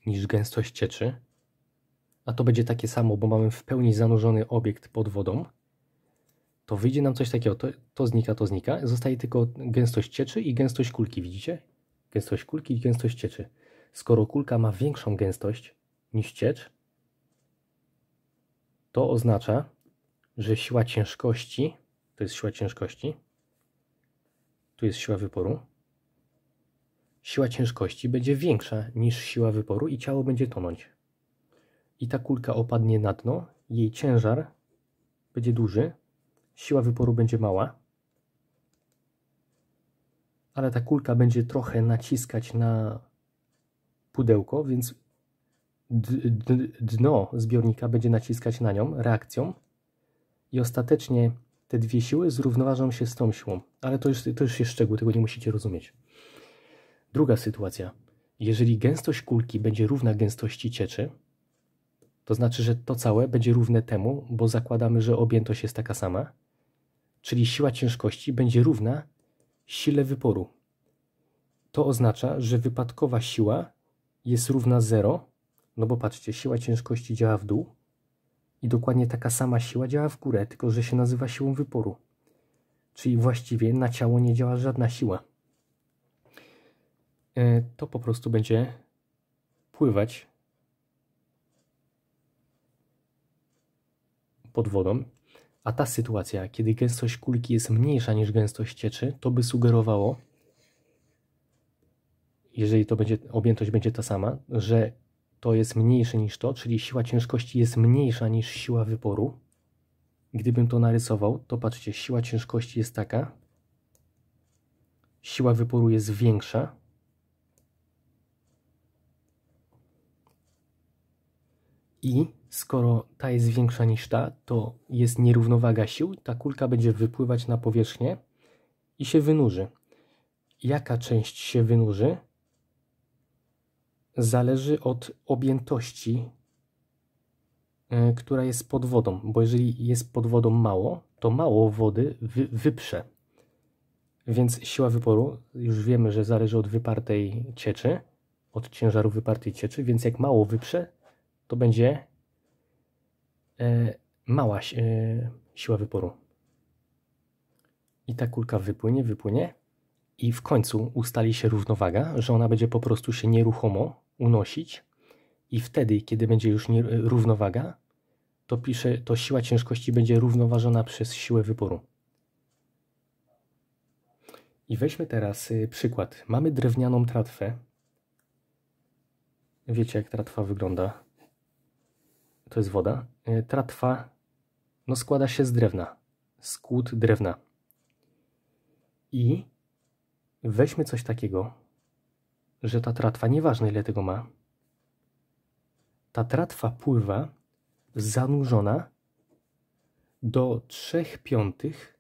niż gęstość cieczy, a to będzie takie samo, bo mamy w pełni zanurzony obiekt pod wodą, to wyjdzie nam coś takiego, to, to znika, to znika, zostaje tylko gęstość cieczy i gęstość kulki, widzicie? Gęstość kulki i gęstość cieczy. Skoro kulka ma większą gęstość niż ciecz, to oznacza, że siła ciężkości, to jest siła ciężkości, tu jest siła wyporu, siła ciężkości będzie większa niż siła wyporu i ciało będzie tonąć. I ta kulka opadnie na dno, jej ciężar będzie duży, siła wyporu będzie mała, ale ta kulka będzie trochę naciskać na pudełko, więc dno zbiornika będzie naciskać na nią reakcją i ostatecznie te dwie siły zrównoważą się z tą siłą. Ale to już, to już jest szczegół, tego nie musicie rozumieć. Druga sytuacja. Jeżeli gęstość kulki będzie równa gęstości cieczy, to znaczy, że to całe będzie równe temu, bo zakładamy, że objętość jest taka sama, czyli siła ciężkości będzie równa sile wyporu. To oznacza, że wypadkowa siła jest równa 0, no bo patrzcie, siła ciężkości działa w dół, i dokładnie taka sama siła działa w górę, tylko że się nazywa siłą wyporu. Czyli właściwie na ciało nie działa żadna siła. E, to po prostu będzie pływać pod wodą. A ta sytuacja, kiedy gęstość kulki jest mniejsza niż gęstość cieczy, to by sugerowało, jeżeli to będzie, objętość będzie ta sama, że to jest mniejsze niż to, czyli siła ciężkości jest mniejsza niż siła wyporu. Gdybym to narysował, to patrzcie, siła ciężkości jest taka, siła wyporu jest większa, i skoro ta jest większa niż ta, to jest nierównowaga sił, ta kulka będzie wypływać na powierzchnię i się wynurzy. Jaka część się wynurzy? zależy od objętości, e, która jest pod wodą, bo jeżeli jest pod wodą mało, to mało wody wy, wyprze. Więc siła wyporu, już wiemy, że zależy od wypartej cieczy, od ciężaru wypartej cieczy, więc jak mało wyprze, to będzie e, mała si e, siła wyporu. I ta kulka wypłynie, wypłynie i w końcu ustali się równowaga, że ona będzie po prostu się nieruchomo unosić i wtedy, kiedy będzie już nie, równowaga, to pisze, to siła ciężkości będzie równoważona przez siłę wyboru. I weźmy teraz y, przykład. Mamy drewnianą tratwę. Wiecie, jak tratwa wygląda. To jest woda. Y, tratwa no, składa się z drewna, Skłód drewna. I weźmy coś takiego, że ta tratwa, nieważne ile tego ma, ta tratwa pływa zanurzona do 3 piątych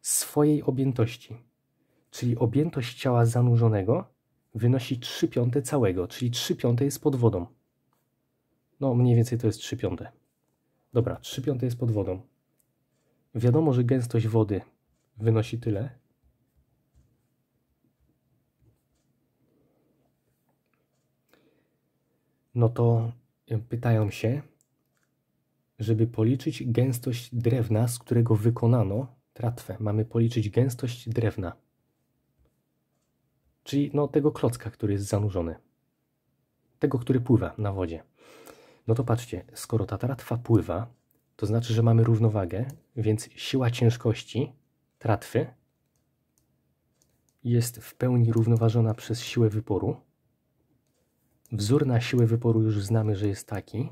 swojej objętości. Czyli objętość ciała zanurzonego wynosi 3 piąte całego, czyli 3 piąte jest pod wodą. No, mniej więcej to jest 3 piąte. Dobra, 3 piąte jest pod wodą. Wiadomo, że gęstość wody wynosi tyle, no to e, pytają się, żeby policzyć gęstość drewna, z którego wykonano tratwę. Mamy policzyć gęstość drewna, czyli no, tego klocka, który jest zanurzony, tego, który pływa na wodzie. No to patrzcie, skoro ta tratwa pływa, to znaczy, że mamy równowagę, więc siła ciężkości tratwy jest w pełni równoważona przez siłę wyporu. Wzór na siłę wyporu już znamy, że jest taki.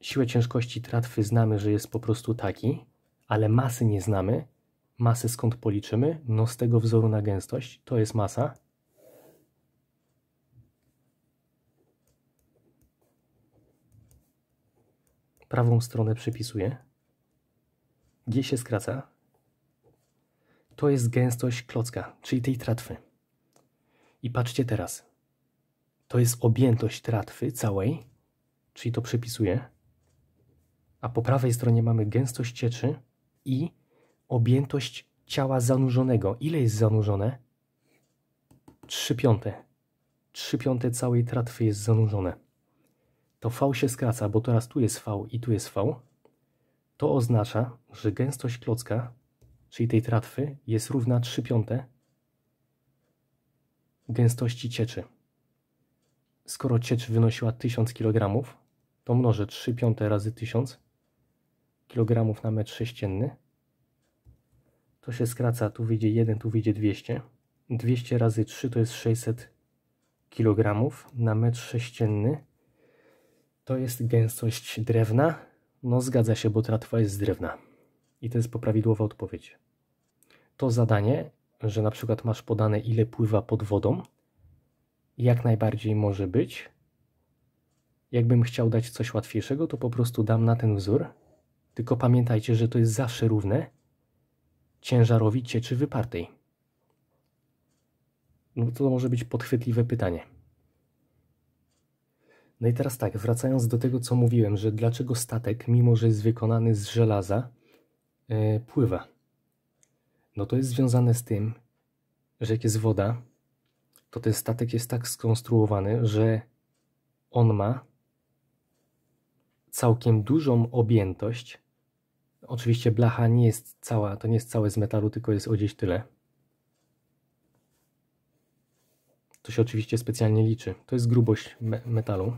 Siłę ciężkości tratwy znamy, że jest po prostu taki, ale masy nie znamy. Masę skąd policzymy? No z tego wzoru na gęstość, to jest masa. Prawą stronę przypisuję. G się skraca. To jest gęstość klocka, czyli tej tratwy. I patrzcie teraz. To jest objętość tratwy całej, czyli to przepisuję. A po prawej stronie mamy gęstość cieczy i objętość ciała zanurzonego. Ile jest zanurzone? 3 piąte. 3 piąte całej tratwy jest zanurzone. To V się skraca, bo teraz tu jest V i tu jest V. To oznacza, że gęstość klocka, czyli tej tratwy, jest równa 3 piąte gęstości cieczy. Skoro ciecz wynosiła 1000 kg, to mnożę 3 piąte razy 1000 kg na metr sześcienny. To się skraca, tu wyjdzie 1, tu wyjdzie 200. 200 razy 3 to jest 600 kg na metr sześcienny. To jest gęstość drewna. No zgadza się, bo tratwa jest z drewna. I to jest poprawidłowa odpowiedź. To zadanie że na przykład masz podane, ile pływa pod wodą, jak najbardziej może być. Jakbym chciał dać coś łatwiejszego, to po prostu dam na ten wzór. Tylko pamiętajcie, że to jest zawsze równe ciężarowi cieczy wypartej. No to może być podchwytliwe pytanie. No i teraz tak, wracając do tego, co mówiłem, że dlaczego statek, mimo że jest wykonany z żelaza, yy, pływa. No to jest związane z tym, że jak jest woda, to ten statek jest tak skonstruowany, że on ma całkiem dużą objętość. Oczywiście blacha nie jest cała, to nie jest całe z metalu, tylko jest o gdzieś tyle. To się oczywiście specjalnie liczy. To jest grubość me metalu.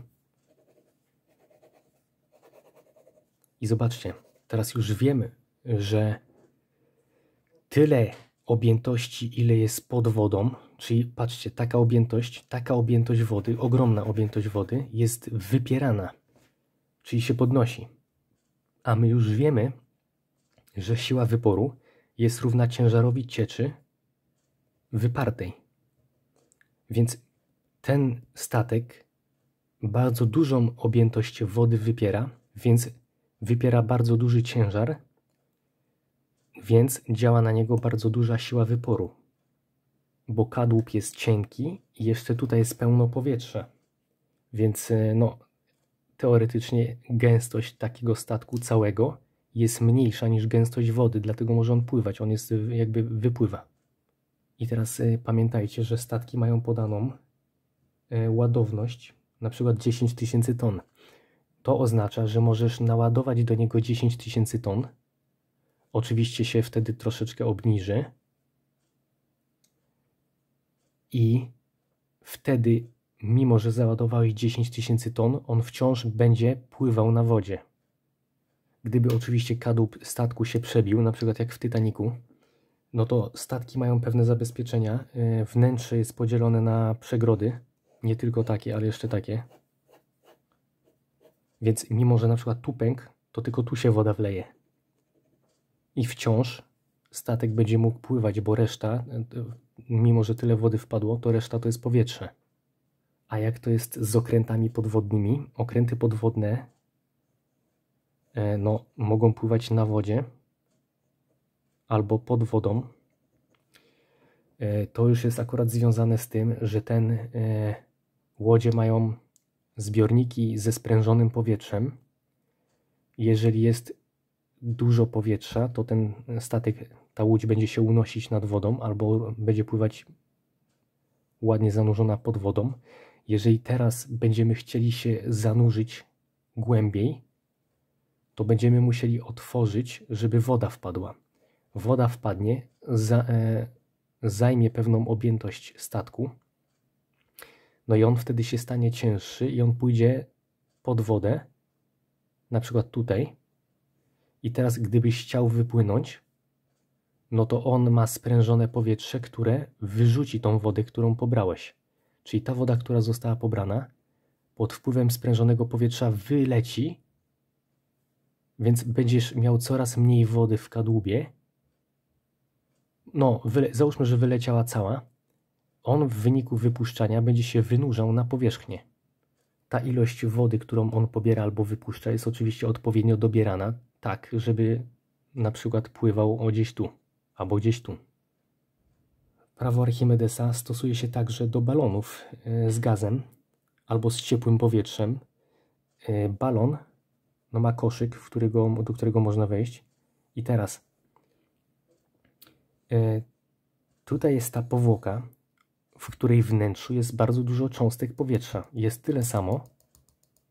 I zobaczcie, teraz już wiemy, że tyle objętości, ile jest pod wodą, czyli patrzcie, taka objętość, taka objętość wody, ogromna objętość wody jest wypierana, czyli się podnosi. A my już wiemy, że siła wyporu jest równa ciężarowi cieczy wypartej. Więc ten statek bardzo dużą objętość wody wypiera, więc wypiera bardzo duży ciężar więc działa na niego bardzo duża siła wyporu, bo kadłub jest cienki i jeszcze tutaj jest pełno powietrza. Więc y, no, teoretycznie gęstość takiego statku całego jest mniejsza niż gęstość wody, dlatego może on pływać, on jest y, jakby wypływa. I teraz y, pamiętajcie, że statki mają podaną y, ładowność, na przykład 10 tysięcy ton. To oznacza, że możesz naładować do niego 10 tysięcy ton, oczywiście się wtedy troszeczkę obniży i wtedy, mimo że załadowałeś 10 tysięcy ton, on wciąż będzie pływał na wodzie. Gdyby oczywiście kadłub statku się przebił, na przykład jak w Titaniku, no to statki mają pewne zabezpieczenia. E, wnętrze jest podzielone na przegrody, nie tylko takie, ale jeszcze takie. Więc mimo, że na przykład tu pęk, to tylko tu się woda wleje i wciąż statek będzie mógł pływać, bo reszta, e, mimo że tyle wody wpadło, to reszta to jest powietrze. A jak to jest z okrętami podwodnymi? Okręty podwodne e, no, mogą pływać na wodzie albo pod wodą. E, to już jest akurat związane z tym, że ten łodzie mają zbiorniki ze sprężonym powietrzem. Jeżeli jest dużo powietrza, to ten statek, ta łódź będzie się unosić nad wodą albo będzie pływać ładnie zanurzona pod wodą. Jeżeli teraz będziemy chcieli się zanurzyć głębiej, to będziemy musieli otworzyć, żeby woda wpadła. Woda wpadnie, za, e, zajmie pewną objętość statku, no i on wtedy się stanie cięższy i on pójdzie pod wodę, na przykład tutaj, i teraz, gdybyś chciał wypłynąć, no to on ma sprężone powietrze, które wyrzuci tą wodę, którą pobrałeś. Czyli ta woda, która została pobrana, pod wpływem sprężonego powietrza wyleci, więc będziesz miał coraz mniej wody w kadłubie. No, załóżmy, że wyleciała cała. On w wyniku wypuszczania będzie się wynurzał na powierzchnię. Ta ilość wody, którą on pobiera albo wypuszcza, jest oczywiście odpowiednio dobierana tak, żeby na przykład pływał o gdzieś tu albo gdzieś tu. Prawo Archimedesa stosuje się także do balonów e, z gazem albo z ciepłym powietrzem. E, balon no ma koszyk, w którego, do którego można wejść. I teraz e, tutaj jest ta powłoka, w której wnętrzu jest bardzo dużo cząstek powietrza. Jest tyle samo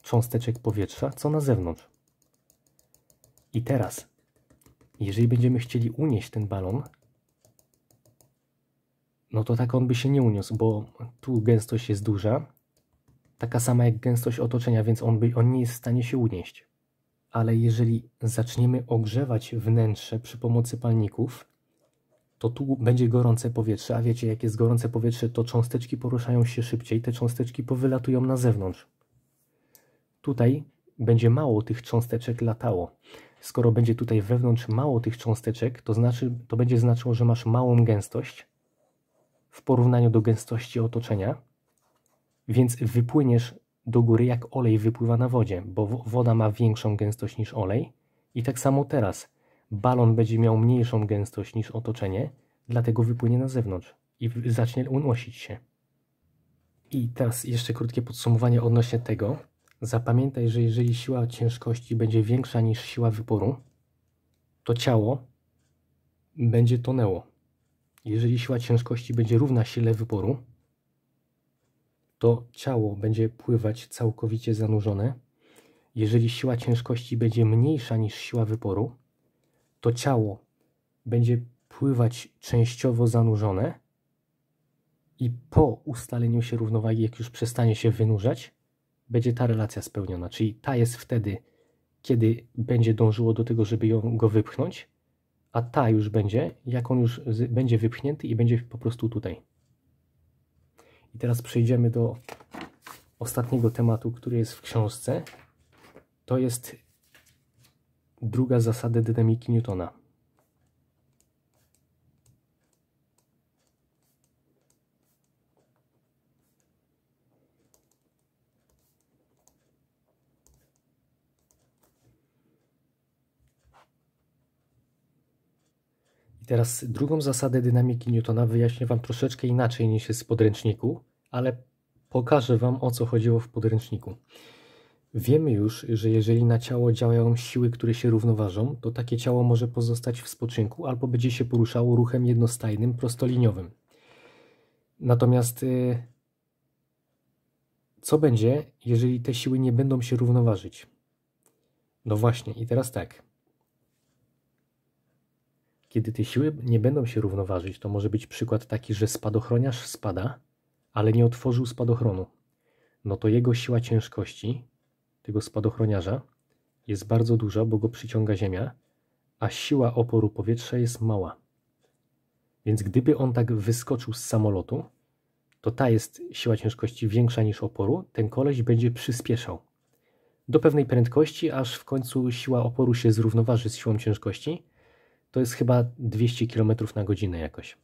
cząsteczek powietrza, co na zewnątrz. I teraz, jeżeli będziemy chcieli unieść ten balon, no to tak on by się nie uniósł, bo tu gęstość jest duża, taka sama jak gęstość otoczenia, więc on, by, on nie jest w stanie się unieść. Ale jeżeli zaczniemy ogrzewać wnętrze przy pomocy palników, to tu będzie gorące powietrze, a wiecie, jak jest gorące powietrze, to cząsteczki poruszają się szybciej, te cząsteczki powylatują na zewnątrz. Tutaj będzie mało tych cząsteczek latało. Skoro będzie tutaj wewnątrz mało tych cząsteczek, to, znaczy, to będzie znaczyło, że masz małą gęstość w porównaniu do gęstości otoczenia, więc wypłyniesz do góry jak olej wypływa na wodzie, bo woda ma większą gęstość niż olej. I tak samo teraz. Balon będzie miał mniejszą gęstość niż otoczenie, dlatego wypłynie na zewnątrz i zacznie unosić się. I teraz jeszcze krótkie podsumowanie odnośnie tego, Zapamiętaj, że jeżeli siła ciężkości będzie większa niż siła wyporu, to ciało będzie tonęło. Jeżeli siła ciężkości będzie równa sile wyporu, to ciało będzie pływać całkowicie zanurzone. Jeżeli siła ciężkości będzie mniejsza niż siła wyporu, to ciało będzie pływać częściowo zanurzone i po ustaleniu się równowagi, jak już przestanie się wynurzać, będzie ta relacja spełniona, czyli ta jest wtedy, kiedy będzie dążyło do tego, żeby ją, go wypchnąć, a ta już będzie, jak on już będzie wypchnięty i będzie po prostu tutaj. I teraz przejdziemy do ostatniego tematu, który jest w książce. To jest druga zasada dynamiki Newtona. I teraz drugą zasadę dynamiki Newtona wyjaśnię Wam troszeczkę inaczej niż jest w podręczniku, ale pokażę Wam o co chodziło w podręczniku. Wiemy już, że jeżeli na ciało działają siły, które się równoważą, to takie ciało może pozostać w spoczynku albo będzie się poruszało ruchem jednostajnym, prostoliniowym. Natomiast y, co będzie, jeżeli te siły nie będą się równoważyć? No właśnie, i teraz tak. Kiedy te siły nie będą się równoważyć, to może być przykład taki, że spadochroniarz spada, ale nie otworzył spadochronu. No to jego siła ciężkości, tego spadochroniarza, jest bardzo duża, bo go przyciąga ziemia, a siła oporu powietrza jest mała. Więc gdyby on tak wyskoczył z samolotu, to ta jest siła ciężkości większa niż oporu, ten koleś będzie przyspieszał. Do pewnej prędkości, aż w końcu siła oporu się zrównoważy z siłą ciężkości to jest chyba 200 km na godzinę jakoś.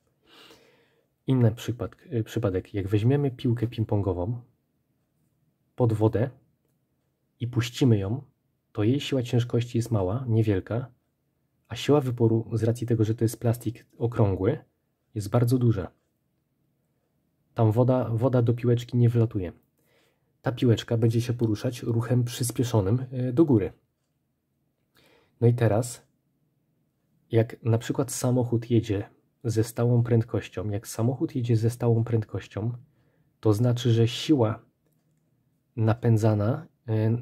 Inny przykład, y, przypadek, jak weźmiemy piłkę ping-pongową pod wodę i puścimy ją, to jej siła ciężkości jest mała, niewielka, a siła wyporu, z racji tego, że to jest plastik okrągły, jest bardzo duża. Tam woda, woda do piłeczki nie wylatuje. Ta piłeczka będzie się poruszać ruchem przyspieszonym y, do góry. No i teraz jak na przykład samochód jedzie ze stałą prędkością, jak samochód jedzie ze stałą prędkością, to znaczy, że siła napędzana, e,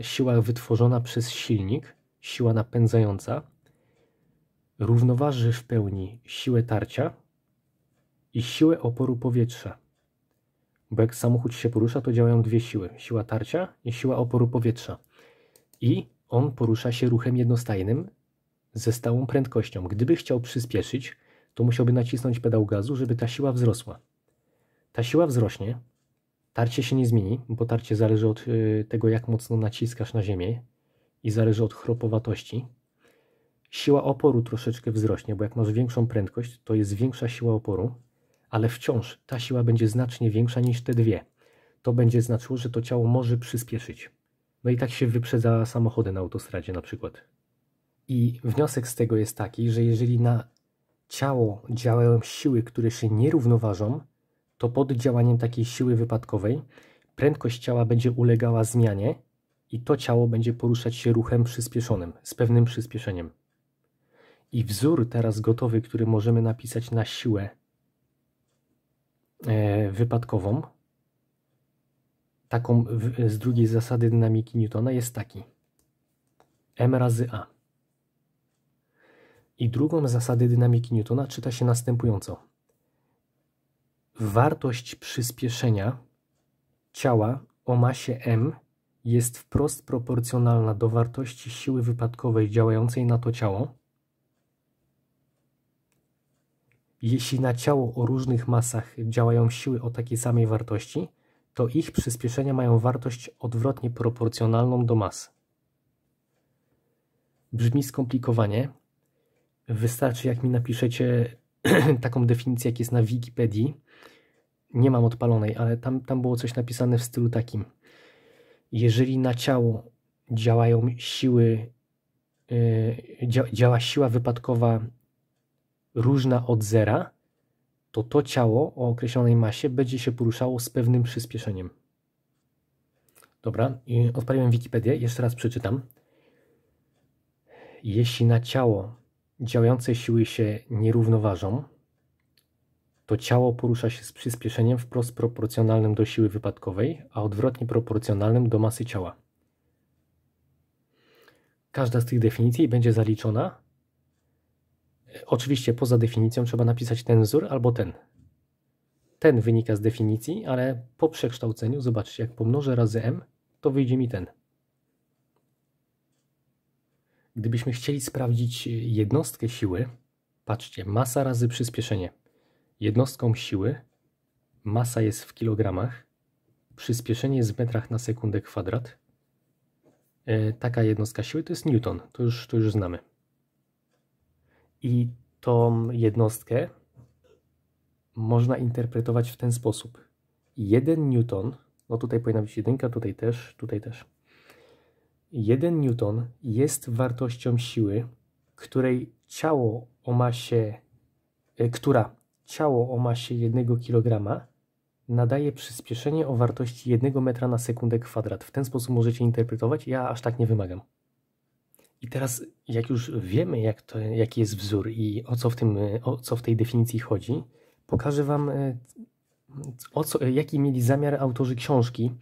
siła wytworzona przez silnik, siła napędzająca, równoważy w pełni siłę tarcia i siłę oporu powietrza. Bo jak samochód się porusza, to działają dwie siły: siła tarcia i siła oporu powietrza. I on porusza się ruchem jednostajnym, ze stałą prędkością. Gdyby chciał przyspieszyć, to musiałby nacisnąć pedał gazu, żeby ta siła wzrosła. Ta siła wzrośnie, tarcie się nie zmieni, bo tarcie zależy od y, tego, jak mocno naciskasz na ziemię i zależy od chropowatości. Siła oporu troszeczkę wzrośnie, bo jak masz większą prędkość, to jest większa siła oporu, ale wciąż ta siła będzie znacznie większa niż te dwie. To będzie znaczyło, że to ciało może przyspieszyć. No i tak się wyprzedza samochody na autostradzie na przykład. I wniosek z tego jest taki, że jeżeli na ciało działają siły, które się nie równoważą, to pod działaniem takiej siły wypadkowej prędkość ciała będzie ulegała zmianie i to ciało będzie poruszać się ruchem przyspieszonym, z pewnym przyspieszeniem. I wzór teraz gotowy, który możemy napisać na siłę e, wypadkową, taką z drugiej zasady dynamiki Newtona, jest taki: m razy a i drugą zasady dynamiki Newtona czyta się następująco. Wartość przyspieszenia ciała o masie m jest wprost proporcjonalna do wartości siły wypadkowej działającej na to ciało. Jeśli na ciało o różnych masach działają siły o takiej samej wartości, to ich przyspieszenia mają wartość odwrotnie proporcjonalną do mas. Brzmi skomplikowanie, Wystarczy, jak mi napiszecie taką definicję, jak jest na Wikipedii. Nie mam odpalonej, ale tam, tam było coś napisane w stylu takim. Jeżeli na ciało działają siły, y, dzia, działa siła wypadkowa różna od zera, to to ciało o określonej masie będzie się poruszało z pewnym przyspieszeniem. Dobra, i odpaliłem Wikipedię, jeszcze raz przeczytam. Jeśli na ciało działające siły się nierównoważą, to ciało porusza się z przyspieszeniem wprost proporcjonalnym do siły wypadkowej, a odwrotnie proporcjonalnym do masy ciała. Każda z tych definicji będzie zaliczona. Oczywiście poza definicją trzeba napisać ten wzór albo ten. Ten wynika z definicji, ale po przekształceniu, zobaczcie, jak pomnożę razy m, to wyjdzie mi ten. Gdybyśmy chcieli sprawdzić jednostkę siły, patrzcie, masa razy przyspieszenie. Jednostką siły masa jest w kilogramach, przyspieszenie jest w metrach na sekundę kwadrat. E, taka jednostka siły to jest newton, to już, to już znamy. I tą jednostkę można interpretować w ten sposób. 1 newton, no tutaj powinna być jedynka, tutaj też, tutaj też 1 newton jest wartością siły, której ciało o masie, e, która ciało o masie 1 kg nadaje przyspieszenie o wartości 1 metra na sekundę kwadrat. W ten sposób możecie interpretować, ja aż tak nie wymagam. I teraz, jak już wiemy, jak to, jaki jest wzór i o co, w tym, e, o co w tej definicji chodzi, pokażę Wam, e, o co, jaki mieli zamiar autorzy książki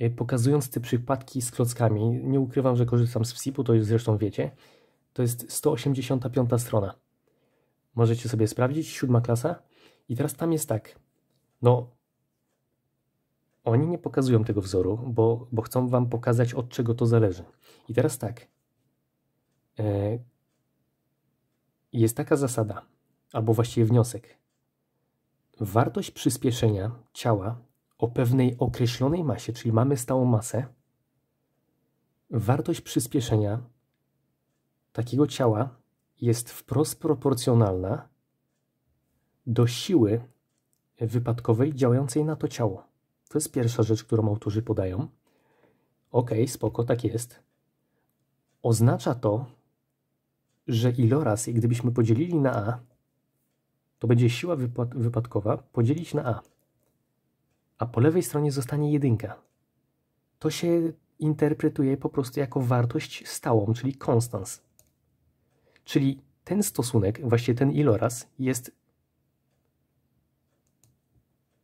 Y, pokazując te przypadki z klockami. Nie ukrywam, że korzystam z FSIP-u, to już zresztą wiecie. To jest 185 strona. Możecie sobie sprawdzić, siódma klasa. I teraz tam jest tak. No, oni nie pokazują tego wzoru, bo, bo chcą wam pokazać, od czego to zależy. I teraz tak. E, jest taka zasada, albo właściwie wniosek. Wartość przyspieszenia ciała o pewnej określonej masie, czyli mamy stałą masę, wartość przyspieszenia takiego ciała jest wprost proporcjonalna do siły wypadkowej działającej na to ciało. To jest pierwsza rzecz, którą autorzy podają. Ok, spoko, tak jest. Oznacza to, że iloraz, gdybyśmy podzielili na A, to będzie siła wypadkowa podzielić na A a po lewej stronie zostanie jedynka. To się interpretuje po prostu jako wartość stałą, czyli konstans. Czyli ten stosunek, właśnie ten iloraz, jest,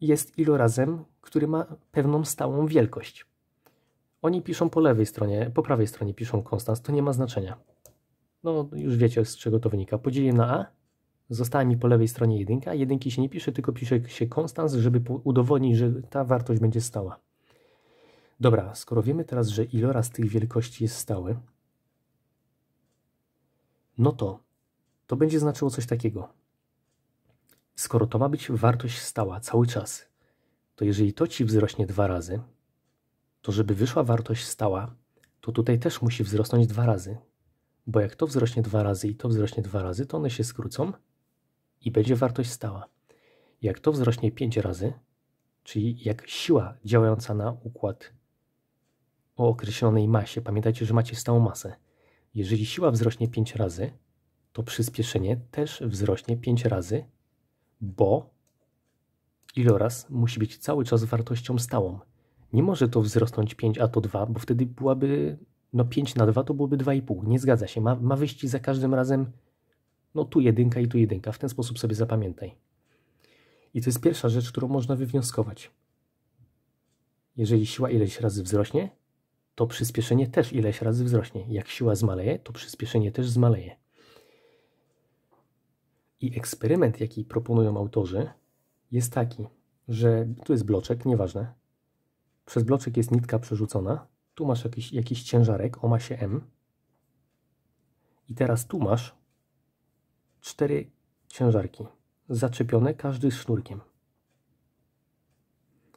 jest ilorazem, który ma pewną stałą wielkość. Oni piszą po lewej stronie, po prawej stronie piszą konstans, to nie ma znaczenia. No, już wiecie z czego to wynika. Podzielimy na A, Została mi po lewej stronie jedynka. Jedynki się nie pisze, tylko pisze się konstans, żeby udowodnić, że ta wartość będzie stała. Dobra, skoro wiemy teraz, że iloraz tych wielkości jest stały, no to to będzie znaczyło coś takiego. Skoro to ma być wartość stała cały czas, to jeżeli to ci wzrośnie dwa razy, to żeby wyszła wartość stała, to tutaj też musi wzrosnąć dwa razy. Bo jak to wzrośnie dwa razy i to wzrośnie dwa razy, to one się skrócą i będzie wartość stała. Jak to wzrośnie 5 razy, czyli jak siła działająca na układ o określonej masie, pamiętajcie, że macie stałą masę. Jeżeli siła wzrośnie 5 razy, to przyspieszenie też wzrośnie 5 razy, bo iloraz musi być cały czas wartością stałą. Nie może to wzrosnąć 5, a to 2, bo wtedy byłaby, no 5 na 2 to byłoby 2,5. Nie zgadza się, ma, ma wyjść za każdym razem no tu jedynka i tu jedynka. W ten sposób sobie zapamiętaj. I to jest pierwsza rzecz, którą można wywnioskować. Jeżeli siła ileś razy wzrośnie, to przyspieszenie też ileś razy wzrośnie. Jak siła zmaleje, to przyspieszenie też zmaleje. I eksperyment, jaki proponują autorzy, jest taki, że tu jest bloczek, nieważne. Przez bloczek jest nitka przerzucona. Tu masz jakiś, jakiś ciężarek o masie M. I teraz tu masz cztery ciężarki zaczepione, każdy z sznurkiem.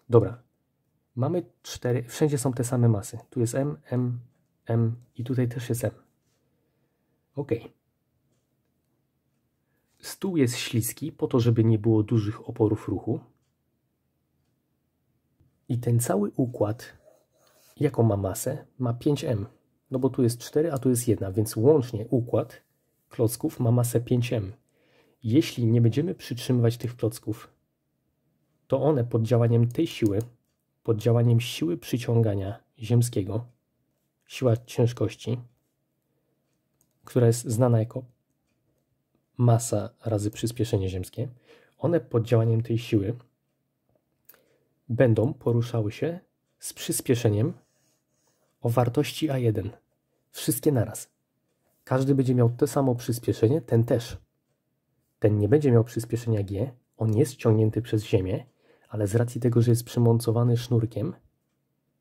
Dobra, mamy cztery, wszędzie są te same masy. Tu jest M, M, M i tutaj też jest M. Ok. Stół jest śliski po to, żeby nie było dużych oporów ruchu. I ten cały układ, jaką ma masę? Ma 5M. No bo tu jest 4, a tu jest 1, więc łącznie układ klocków ma masę 5m. Jeśli nie będziemy przytrzymywać tych klocków, to one pod działaniem tej siły, pod działaniem siły przyciągania ziemskiego, siła ciężkości, która jest znana jako masa razy przyspieszenie ziemskie, one pod działaniem tej siły będą poruszały się z przyspieszeniem o wartości A1. Wszystkie naraz. Każdy będzie miał to samo przyspieszenie, ten też. Ten nie będzie miał przyspieszenia G, on jest ciągnięty przez ziemię, ale z racji tego, że jest przymocowany sznurkiem,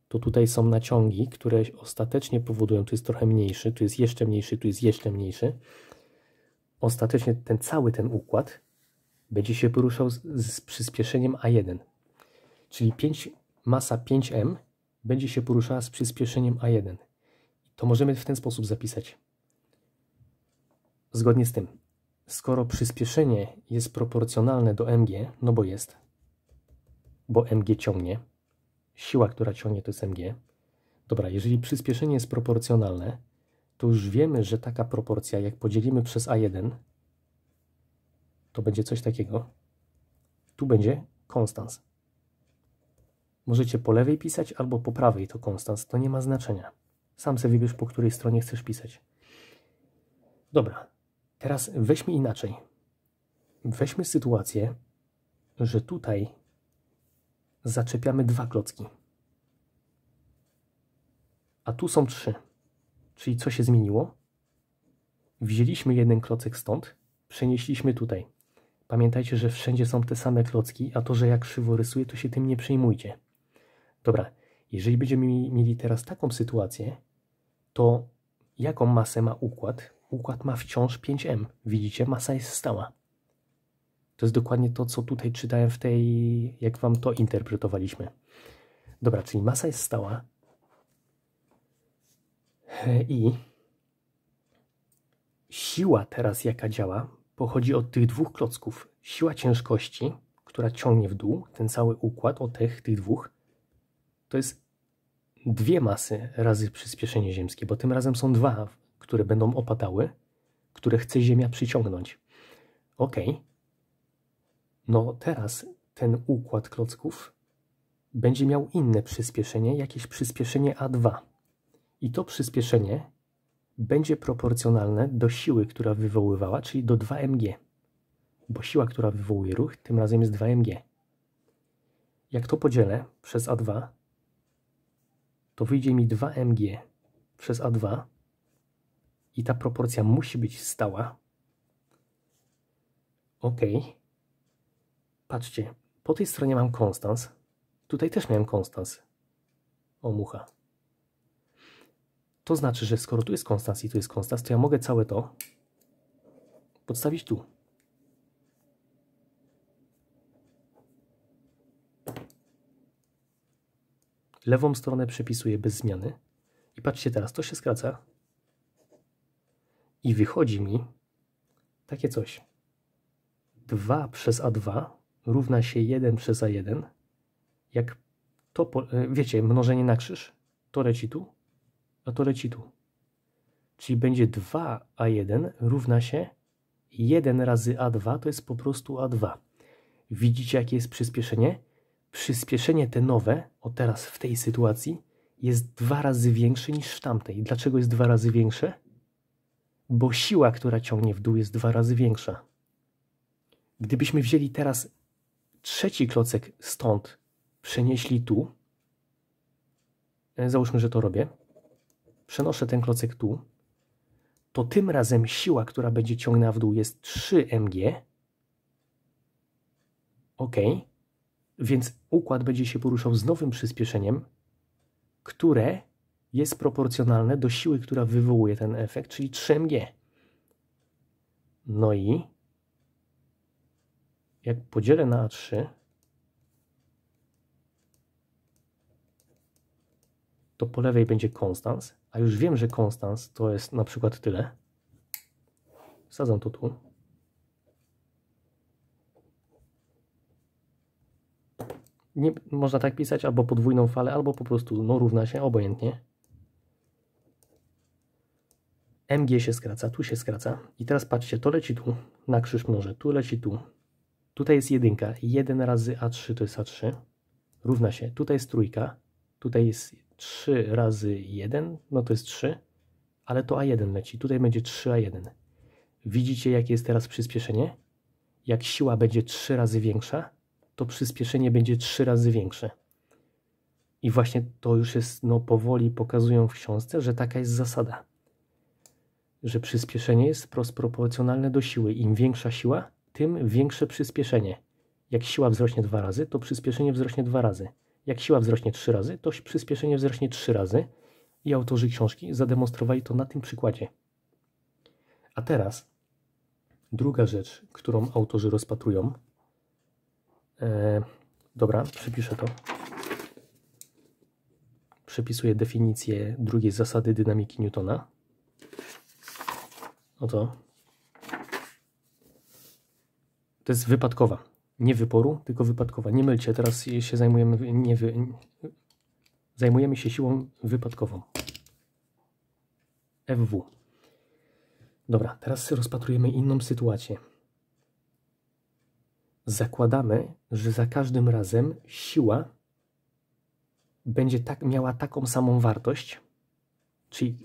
to tutaj są naciągi, które ostatecznie powodują, tu jest trochę mniejszy, tu jest jeszcze mniejszy, tu jest jeszcze mniejszy. Ostatecznie ten cały ten układ będzie się poruszał z, z przyspieszeniem A1. Czyli 5, masa 5m będzie się poruszała z przyspieszeniem A1. To możemy w ten sposób zapisać. Zgodnie z tym, skoro przyspieszenie jest proporcjonalne do mg, no bo jest, bo mg ciągnie, siła, która ciągnie to jest mg. Dobra, jeżeli przyspieszenie jest proporcjonalne, to już wiemy, że taka proporcja, jak podzielimy przez A1, to będzie coś takiego. Tu będzie konstans. Możecie po lewej pisać albo po prawej to konstans, to nie ma znaczenia. Sam sobie wybierz, po której stronie chcesz pisać. Dobra, Teraz weźmy inaczej. Weźmy sytuację, że tutaj zaczepiamy dwa klocki. A tu są trzy. Czyli co się zmieniło? Wzięliśmy jeden klocek stąd, przenieśliśmy tutaj. Pamiętajcie, że wszędzie są te same klocki, a to, że jak krzywo rysuję, to się tym nie przejmujcie. Dobra, jeżeli będziemy mieli teraz taką sytuację, to jaką masę ma układ? układ ma wciąż 5M. Widzicie, masa jest stała. To jest dokładnie to, co tutaj czytałem w tej, jak wam to interpretowaliśmy. Dobra, czyli masa jest stała i siła teraz, jaka działa, pochodzi od tych dwóch klocków. Siła ciężkości, która ciągnie w dół ten cały układ o tych, tych dwóch, to jest dwie masy razy przyspieszenie ziemskie, bo tym razem są dwa które będą opadały, które chce Ziemia przyciągnąć. Ok. No teraz ten układ klocków będzie miał inne przyspieszenie, jakieś przyspieszenie A2. I to przyspieszenie będzie proporcjonalne do siły, która wywoływała, czyli do 2mg. Bo siła, która wywołuje ruch, tym razem jest 2mg. Jak to podzielę przez A2, to wyjdzie mi 2mg przez A2 i ta proporcja musi być stała. Ok. Patrzcie, po tej stronie mam konstans. Tutaj też miałem konstans. O, mucha. To znaczy, że skoro tu jest konstans i tu jest konstans, to ja mogę całe to podstawić tu. Lewą stronę przepisuję bez zmiany. I patrzcie teraz, to się skraca, i wychodzi mi takie coś. 2 przez A2 równa się 1 przez A1. Jak to, e, wiecie, mnożenie na krzyż, to tu, a to leci tu. Czyli będzie 2A1 równa się 1 razy A2 to jest po prostu A2. Widzicie, jakie jest przyspieszenie? Przyspieszenie te nowe, o teraz w tej sytuacji, jest dwa razy większe niż w tamtej. Dlaczego jest dwa razy większe? bo siła, która ciągnie w dół, jest dwa razy większa. Gdybyśmy wzięli teraz trzeci klocek stąd, przenieśli tu, e, załóżmy, że to robię, przenoszę ten klocek tu, to tym razem siła, która będzie ciągnęła w dół jest 3 mg. Ok, więc układ będzie się poruszał z nowym przyspieszeniem, które jest proporcjonalne do siły, która wywołuje ten efekt, czyli 3mg. No i jak podzielę na A3, to po lewej będzie konstans, a już wiem, że konstans to jest na przykład tyle. Wsadzam to tu. Nie, można tak pisać albo podwójną falę, albo po prostu no, równa się obojętnie. MG się skraca, tu się skraca. I teraz patrzcie, to leci tu na krzyż mnoże, tu leci tu. Tutaj jest jedynka, 1 razy A3 to jest A3, równa się, tutaj jest trójka, tutaj jest 3 razy 1, no to jest 3, ale to A1 leci, tutaj będzie 3A1. Widzicie, jakie jest teraz przyspieszenie? Jak siła będzie 3 razy większa, to przyspieszenie będzie 3 razy większe. I właśnie to już jest, no powoli pokazują w książce, że taka jest zasada że przyspieszenie jest wprost proporcjonalne do siły. Im większa siła, tym większe przyspieszenie. Jak siła wzrośnie dwa razy, to przyspieszenie wzrośnie dwa razy. Jak siła wzrośnie trzy razy, to przyspieszenie wzrośnie trzy razy. I autorzy książki zademonstrowali to na tym przykładzie. A teraz druga rzecz, którą autorzy rozpatrują. E, dobra, przepiszę to. Przepisuję definicję drugiej zasady dynamiki Newtona. Oto. No to jest wypadkowa. Nie wyporu, tylko wypadkowa. Nie mylcie, teraz się zajmujemy, nie wy, zajmujemy się siłą wypadkową. FW. Dobra, teraz rozpatrujemy inną sytuację. Zakładamy, że za każdym razem siła będzie tak, miała taką samą wartość, czyli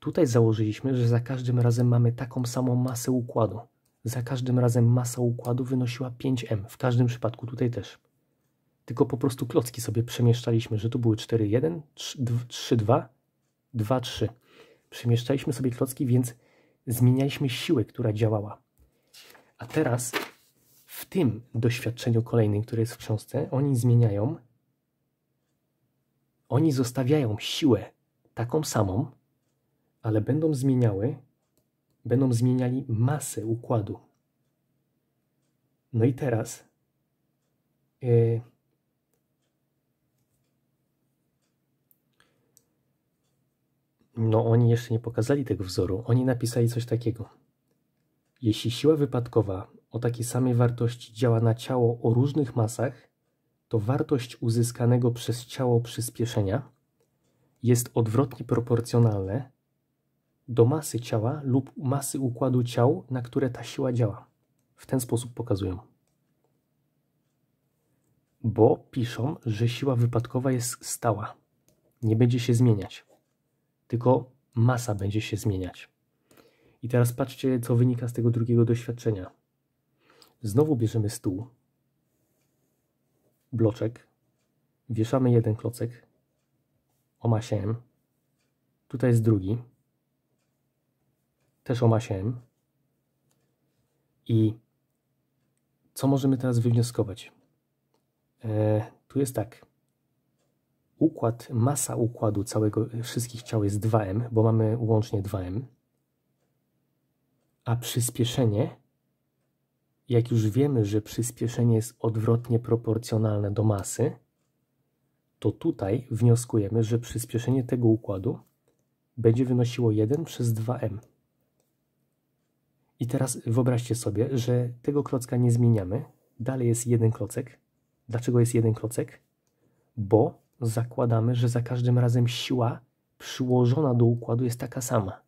Tutaj założyliśmy, że za każdym razem mamy taką samą masę układu. Za każdym razem masa układu wynosiła 5m, w każdym przypadku tutaj też. Tylko po prostu klocki sobie przemieszczaliśmy, że tu były 4, 1, 3, 2, 2, 3. Przemieszczaliśmy sobie klocki, więc zmienialiśmy siłę, która działała. A teraz w tym doświadczeniu kolejnym, które jest w książce, oni zmieniają, oni zostawiają siłę taką samą, ale będą zmieniały, będą zmieniali masę układu. No i teraz yy, no oni jeszcze nie pokazali tego wzoru. Oni napisali coś takiego. Jeśli siła wypadkowa o takiej samej wartości działa na ciało o różnych masach, to wartość uzyskanego przez ciało przyspieszenia jest odwrotnie proporcjonalne do masy ciała lub masy układu ciał, na które ta siła działa. W ten sposób pokazują. Bo piszą, że siła wypadkowa jest stała. Nie będzie się zmieniać. Tylko masa będzie się zmieniać. I teraz patrzcie, co wynika z tego drugiego doświadczenia. Znowu bierzemy stół, bloczek, wieszamy jeden klocek o masie M. Tutaj jest drugi, też o Masiem. I co możemy teraz wywnioskować? E, tu jest tak. Układ, masa układu całego, wszystkich ciał jest 2m, bo mamy łącznie 2m. A przyspieszenie, jak już wiemy, że przyspieszenie jest odwrotnie proporcjonalne do masy, to tutaj wnioskujemy, że przyspieszenie tego układu będzie wynosiło 1 przez 2m. I teraz wyobraźcie sobie, że tego klocka nie zmieniamy. Dalej jest jeden klocek. Dlaczego jest jeden klocek? Bo zakładamy, że za każdym razem siła przyłożona do układu jest taka sama.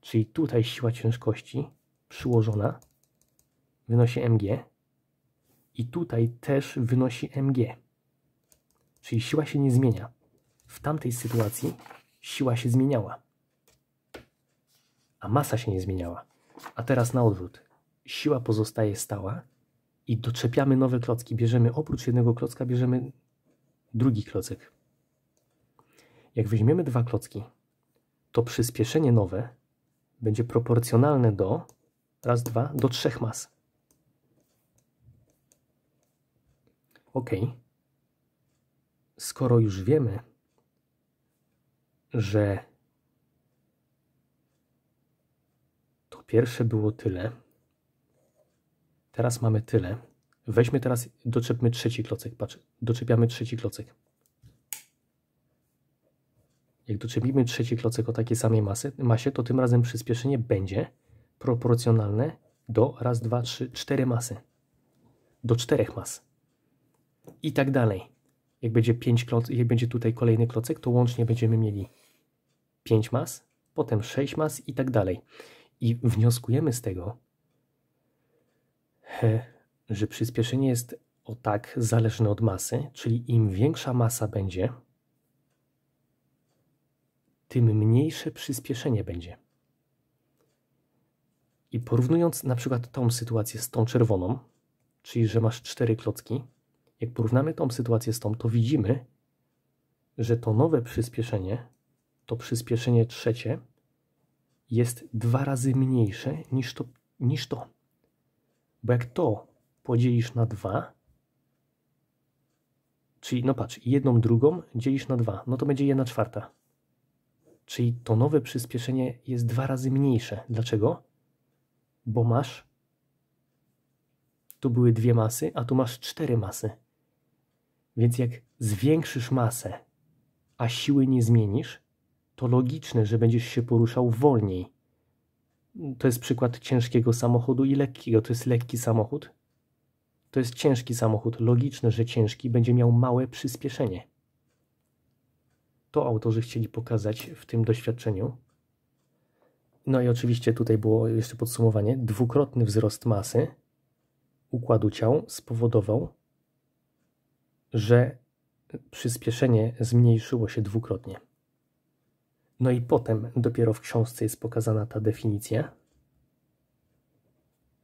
Czyli tutaj siła ciężkości przyłożona wynosi mg i tutaj też wynosi mg. Czyli siła się nie zmienia. W tamtej sytuacji siła się zmieniała, a masa się nie zmieniała. A teraz na odwrót. Siła pozostaje stała i doczepiamy nowe klocki. Bierzemy oprócz jednego klocka, bierzemy drugi klocek. Jak weźmiemy dwa klocki, to przyspieszenie nowe będzie proporcjonalne do raz, dwa, do trzech mas. Ok. Skoro już wiemy, że Pierwsze było tyle. Teraz mamy tyle. Weźmy teraz, doczepmy trzeci klocek. Patrz, doczepiamy trzeci klocek. Jak doczepimy trzeci klocek o takiej samej masy, masie, to tym razem przyspieszenie będzie proporcjonalne do raz, dwa, trzy, cztery masy. Do czterech mas. I tak dalej. Jak będzie, pięć kloc, jak będzie tutaj kolejny klocek, to łącznie będziemy mieli 5 mas, potem 6 mas i tak dalej. I wnioskujemy z tego, że przyspieszenie jest o tak zależne od masy, czyli im większa masa będzie, tym mniejsze przyspieszenie będzie. I porównując na przykład tą sytuację z tą czerwoną, czyli że masz cztery klocki, jak porównamy tą sytuację z tą, to widzimy, że to nowe przyspieszenie, to przyspieszenie trzecie, jest dwa razy mniejsze niż to, niż to. Bo jak to podzielisz na dwa, czyli no patrz, jedną drugą dzielisz na dwa, no to będzie jedna czwarta. Czyli to nowe przyspieszenie jest dwa razy mniejsze. Dlaczego? Bo masz tu były dwie masy, a tu masz cztery masy. Więc jak zwiększysz masę, a siły nie zmienisz, to logiczne, że będziesz się poruszał wolniej. To jest przykład ciężkiego samochodu i lekkiego. To jest lekki samochód. To jest ciężki samochód. Logiczne, że ciężki będzie miał małe przyspieszenie. To autorzy chcieli pokazać w tym doświadczeniu. No i oczywiście tutaj było jeszcze podsumowanie. Dwukrotny wzrost masy układu ciał spowodował, że przyspieszenie zmniejszyło się dwukrotnie. No i potem dopiero w książce jest pokazana ta definicja,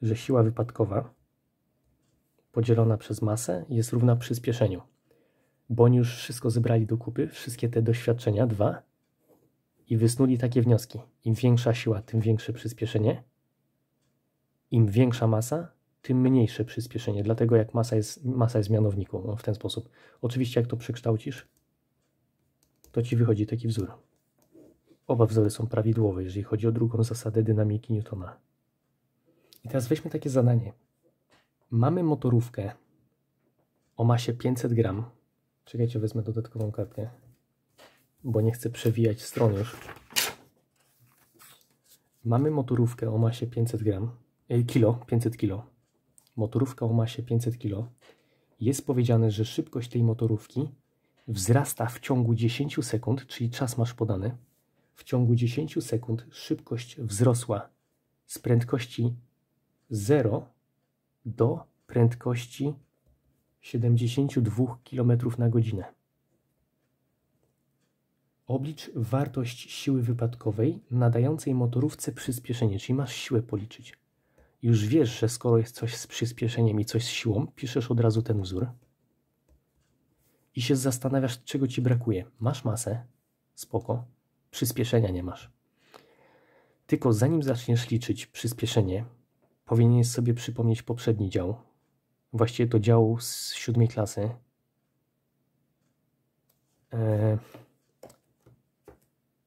że siła wypadkowa podzielona przez masę jest równa przyspieszeniu. Bo oni już wszystko zebrali do kupy, wszystkie te doświadczenia, dwa, i wysnuli takie wnioski. Im większa siła, tym większe przyspieszenie. Im większa masa, tym mniejsze przyspieszenie. Dlatego jak masa jest, masa jest mianowniką no, w ten sposób. Oczywiście jak to przekształcisz, to ci wychodzi taki wzór. Oba wzory są prawidłowe, jeżeli chodzi o drugą zasadę dynamiki Newtona. I teraz weźmy takie zadanie. Mamy motorówkę o masie 500 gram. Czekajcie, wezmę dodatkową kartkę, bo nie chcę przewijać stron już. Mamy motorówkę o masie 500 gram, e, kilo, 500 kilo. Motorówka o masie 500 kilo. Jest powiedziane, że szybkość tej motorówki wzrasta w ciągu 10 sekund, czyli czas masz podany, w ciągu 10 sekund szybkość wzrosła z prędkości 0 do prędkości 72 km na godzinę. Oblicz wartość siły wypadkowej nadającej motorówce przyspieszenie, czyli masz siłę policzyć. Już wiesz, że skoro jest coś z przyspieszeniem i coś z siłą, piszesz od razu ten wzór i się zastanawiasz, czego ci brakuje. Masz masę, spoko, przyspieszenia nie masz. Tylko zanim zaczniesz liczyć przyspieszenie, powinieneś sobie przypomnieć poprzedni dział. Właściwie to dział z siódmej klasy. Eee,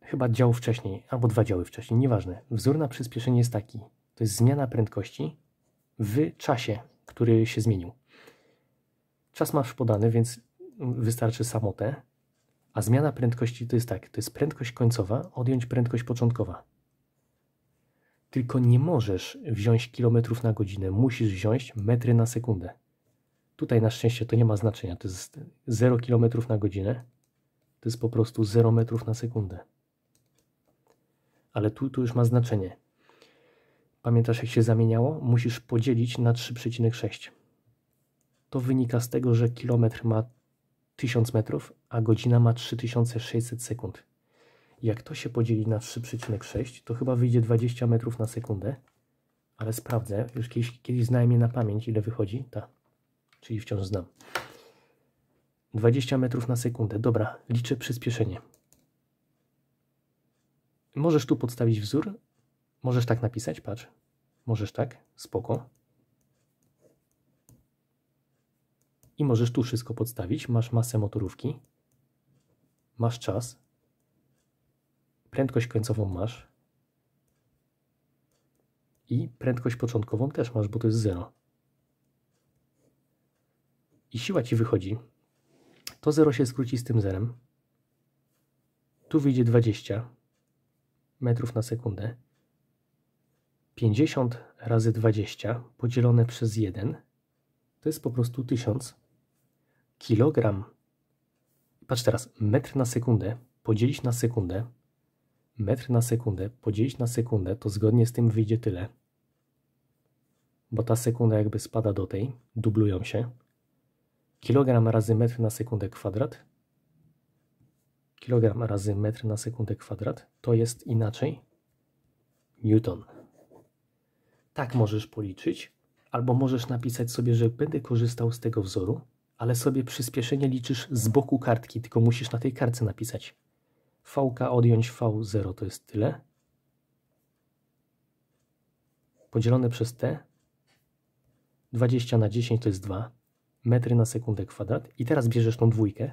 chyba dział wcześniej, albo dwa działy wcześniej, nieważne. Wzór na przyspieszenie jest taki. To jest zmiana prędkości w czasie, który się zmienił. Czas masz podany, więc wystarczy samotę. A zmiana prędkości to jest tak, to jest prędkość końcowa, odjąć prędkość początkowa. Tylko nie możesz wziąć kilometrów na godzinę, musisz wziąć metry na sekundę. Tutaj na szczęście to nie ma znaczenia, to jest 0 km na godzinę, to jest po prostu 0 metrów na sekundę. Ale tu, tu już ma znaczenie. Pamiętasz jak się zamieniało? Musisz podzielić na 3,6. To wynika z tego, że kilometr ma 1000 metrów, a godzina ma 3600 sekund. Jak to się podzieli na 3,6, to chyba wyjdzie 20 metrów na sekundę, ale sprawdzę, już kiedyś, kiedyś znałem na pamięć, ile wychodzi, ta, czyli wciąż znam. 20 metrów na sekundę, dobra, liczę przyspieszenie. Możesz tu podstawić wzór, możesz tak napisać, patrz, możesz tak, spoko, i możesz tu wszystko podstawić. Masz masę motorówki, masz czas, prędkość końcową masz i prędkość początkową też masz, bo to jest 0. I siła Ci wychodzi. To 0 się skróci z tym zerem. Tu wyjdzie 20 metrów na sekundę. 50 razy 20 podzielone przez 1 to jest po prostu 1000 kilogram, patrz teraz, metr na sekundę podzielić na sekundę, metr na sekundę podzielić na sekundę, to zgodnie z tym wyjdzie tyle, bo ta sekunda jakby spada do tej, dublują się. Kilogram razy metr na sekundę kwadrat, kilogram razy metr na sekundę kwadrat, to jest inaczej newton. Tak możesz policzyć, albo możesz napisać sobie, że będę korzystał z tego wzoru, ale sobie przyspieszenie liczysz z boku kartki, tylko musisz na tej kartce napisać VK odjąć V0 to jest tyle podzielone przez T 20 na 10 to jest 2 metry na sekundę kwadrat i teraz bierzesz tą dwójkę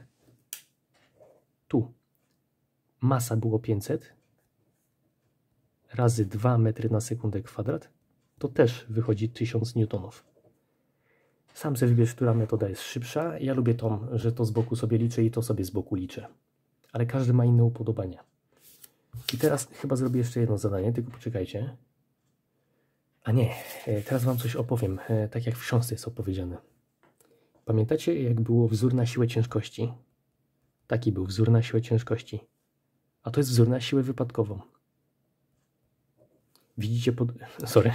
tu masa było 500 razy 2 metry na sekundę kwadrat to też wychodzi 1000 newtonów. Sam sobie wybierz, która metoda jest szybsza. Ja lubię tą, że to z boku sobie liczę i to sobie z boku liczę. Ale każdy ma inne upodobania. I teraz chyba zrobię jeszcze jedno zadanie, tylko poczekajcie. A nie, e, teraz Wam coś opowiem, e, tak jak w książce jest opowiedziane. Pamiętacie, jak było wzór na siłę ciężkości? Taki był wzór na siłę ciężkości. A to jest wzór na siłę wypadkową. Widzicie pod... Sorry,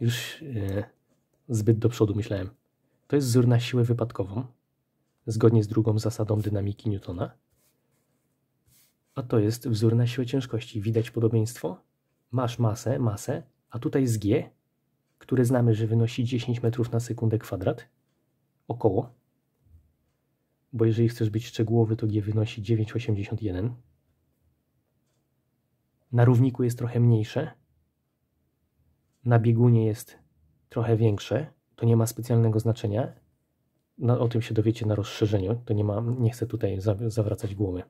już e, zbyt do przodu myślałem to jest wzór na siłę wypadkową, zgodnie z drugą zasadą dynamiki Newtona, a to jest wzór na siłę ciężkości. Widać podobieństwo? Masz masę, masę, a tutaj z G, które znamy, że wynosi 10 metrów na sekundę kwadrat, około, bo jeżeli chcesz być szczegółowy, to G wynosi 9,81. Na równiku jest trochę mniejsze, na biegunie jest trochę większe, to nie ma specjalnego znaczenia. No, o tym się dowiecie na rozszerzeniu. To nie ma, nie chcę tutaj zawracać głowy.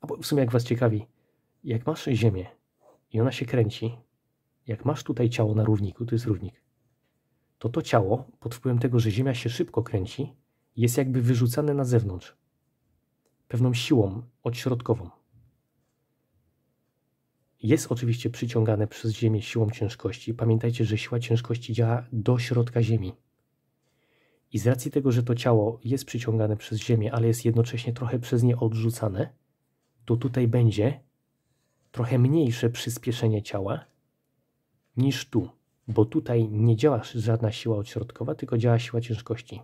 A w sumie jak Was ciekawi, jak masz ziemię i ona się kręci, jak masz tutaj ciało na równiku, to jest równik, to to ciało pod wpływem tego, że ziemia się szybko kręci, jest jakby wyrzucane na zewnątrz pewną siłą odśrodkową jest oczywiście przyciągane przez Ziemię siłą ciężkości. Pamiętajcie, że siła ciężkości działa do środka Ziemi. I z racji tego, że to ciało jest przyciągane przez Ziemię, ale jest jednocześnie trochę przez nie odrzucane, to tutaj będzie trochę mniejsze przyspieszenie ciała niż tu, bo tutaj nie działa żadna siła odśrodkowa, tylko działa siła ciężkości.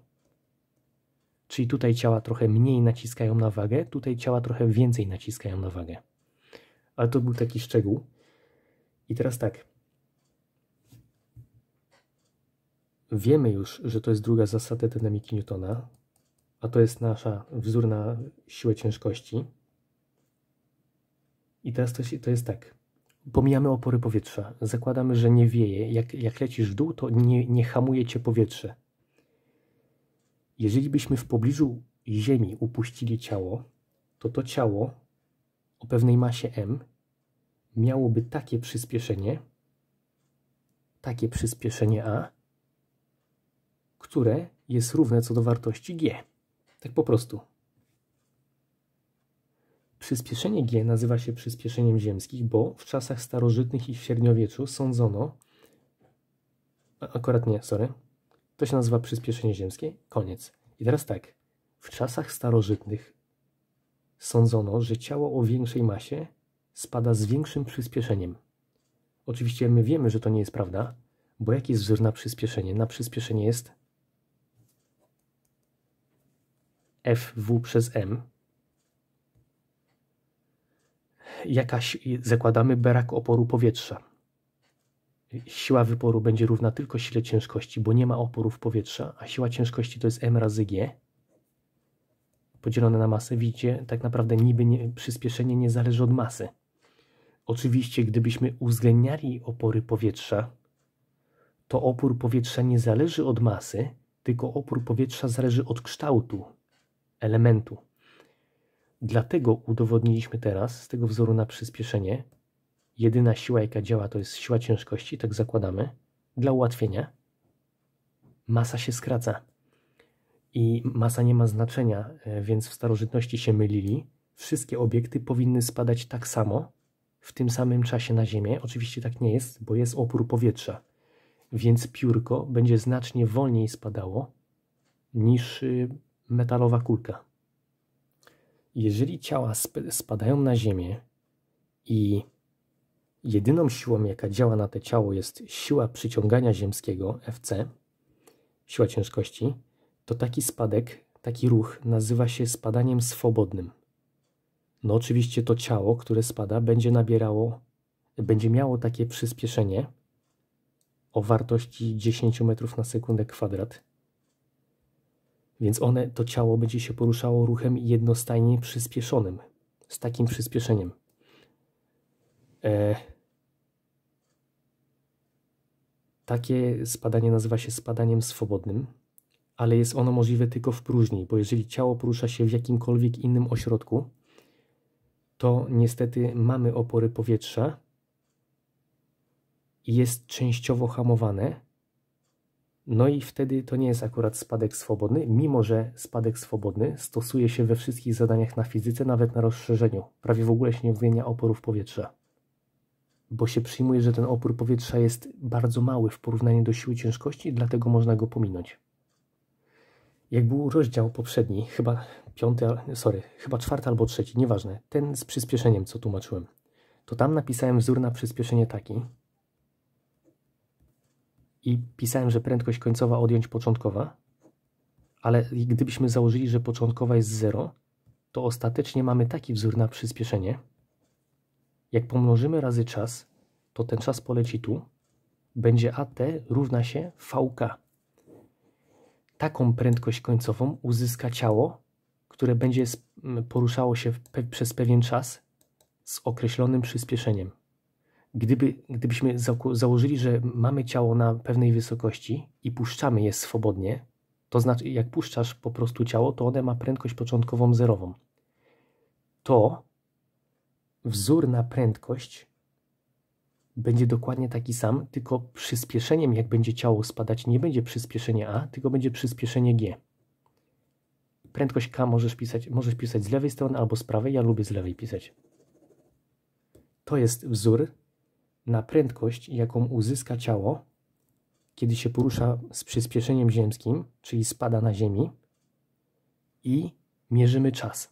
Czyli tutaj ciała trochę mniej naciskają na wagę, tutaj ciała trochę więcej naciskają na wagę ale to był taki szczegół. I teraz tak. Wiemy już, że to jest druga zasada dynamiki Newtona, a to jest nasza wzór na siłę ciężkości. I teraz to, to jest tak. Pomijamy opory powietrza. Zakładamy, że nie wieje. Jak, jak lecisz w dół, to nie, nie hamuje cię powietrze. Jeżeli byśmy w pobliżu Ziemi upuścili ciało, to to ciało o pewnej masie m miałoby takie przyspieszenie, takie przyspieszenie a, które jest równe co do wartości g. Tak po prostu. Przyspieszenie g nazywa się przyspieszeniem ziemskich, bo w czasach starożytnych i w średniowieczu sądzono, akurat nie, sorry, to się nazywa przyspieszenie ziemskie, koniec. I teraz tak, w czasach starożytnych sądzono, że ciało o większej masie spada z większym przyspieszeniem. Oczywiście my wiemy, że to nie jest prawda, bo jaki jest wzór na przyspieszenie? Na przyspieszenie jest FW przez M. Jakaś, zakładamy, brak oporu powietrza. Siła wyporu będzie równa tylko sile ciężkości, bo nie ma oporów powietrza, a siła ciężkości to jest M razy G podzielone na masę, widzicie, tak naprawdę niby nie, przyspieszenie nie zależy od masy. Oczywiście, gdybyśmy uwzględniali opory powietrza, to opór powietrza nie zależy od masy, tylko opór powietrza zależy od kształtu elementu. Dlatego udowodniliśmy teraz z tego wzoru na przyspieszenie, jedyna siła, jaka działa, to jest siła ciężkości, tak zakładamy, dla ułatwienia. Masa się skraca i masa nie ma znaczenia, e, więc w starożytności się mylili. Wszystkie obiekty powinny spadać tak samo, w tym samym czasie na Ziemię. Oczywiście tak nie jest, bo jest opór powietrza, więc piórko będzie znacznie wolniej spadało niż y, metalowa kulka. Jeżeli ciała sp spadają na Ziemię i jedyną siłą, jaka działa na to ciało, jest siła przyciągania ziemskiego FC, siła ciężkości, to taki spadek, taki ruch nazywa się spadaniem swobodnym. No oczywiście to ciało, które spada, będzie nabierało, będzie miało takie przyspieszenie o wartości 10 metrów na sekundę kwadrat. Więc one, to ciało będzie się poruszało ruchem jednostajnie przyspieszonym, z takim przyspieszeniem. E, takie spadanie nazywa się spadaniem swobodnym ale jest ono możliwe tylko w próżni, bo jeżeli ciało porusza się w jakimkolwiek innym ośrodku, to niestety mamy opory powietrza, i jest częściowo hamowane, no i wtedy to nie jest akurat spadek swobodny, mimo że spadek swobodny stosuje się we wszystkich zadaniach na fizyce, nawet na rozszerzeniu. Prawie w ogóle się nie uwzględnia oporów powietrza, bo się przyjmuje, że ten opór powietrza jest bardzo mały w porównaniu do siły ciężkości, dlatego można go pominąć jak był rozdział poprzedni, chyba piąty, sorry, chyba czwarty albo trzeci, nieważne, ten z przyspieszeniem, co tłumaczyłem, to tam napisałem wzór na przyspieszenie taki i pisałem, że prędkość końcowa odjąć początkowa, ale gdybyśmy założyli, że początkowa jest 0, to ostatecznie mamy taki wzór na przyspieszenie. Jak pomnożymy razy czas, to ten czas poleci tu, będzie AT równa się VK taką prędkość końcową uzyska ciało, które będzie poruszało się pe przez pewien czas z określonym przyspieszeniem. Gdyby, gdybyśmy założyli, że mamy ciało na pewnej wysokości i puszczamy je swobodnie, to znaczy jak puszczasz po prostu ciało, to one ma prędkość początkową zerową. To wzór na prędkość będzie dokładnie taki sam, tylko przyspieszeniem, jak będzie ciało spadać, nie będzie przyspieszenie A, tylko będzie przyspieszenie G. Prędkość K możesz pisać, możesz pisać z lewej strony albo z prawej, ja lubię z lewej pisać. To jest wzór na prędkość, jaką uzyska ciało, kiedy się porusza z przyspieszeniem ziemskim, czyli spada na ziemi i mierzymy czas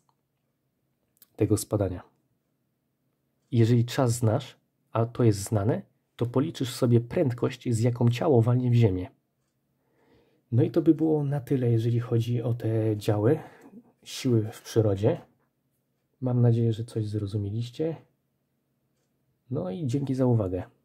tego spadania. Jeżeli czas znasz, a to jest znane, to policzysz sobie prędkość, z jaką ciało walnie w ziemię. No i to by było na tyle, jeżeli chodzi o te działy, siły w przyrodzie. Mam nadzieję, że coś zrozumieliście. No i dzięki za uwagę.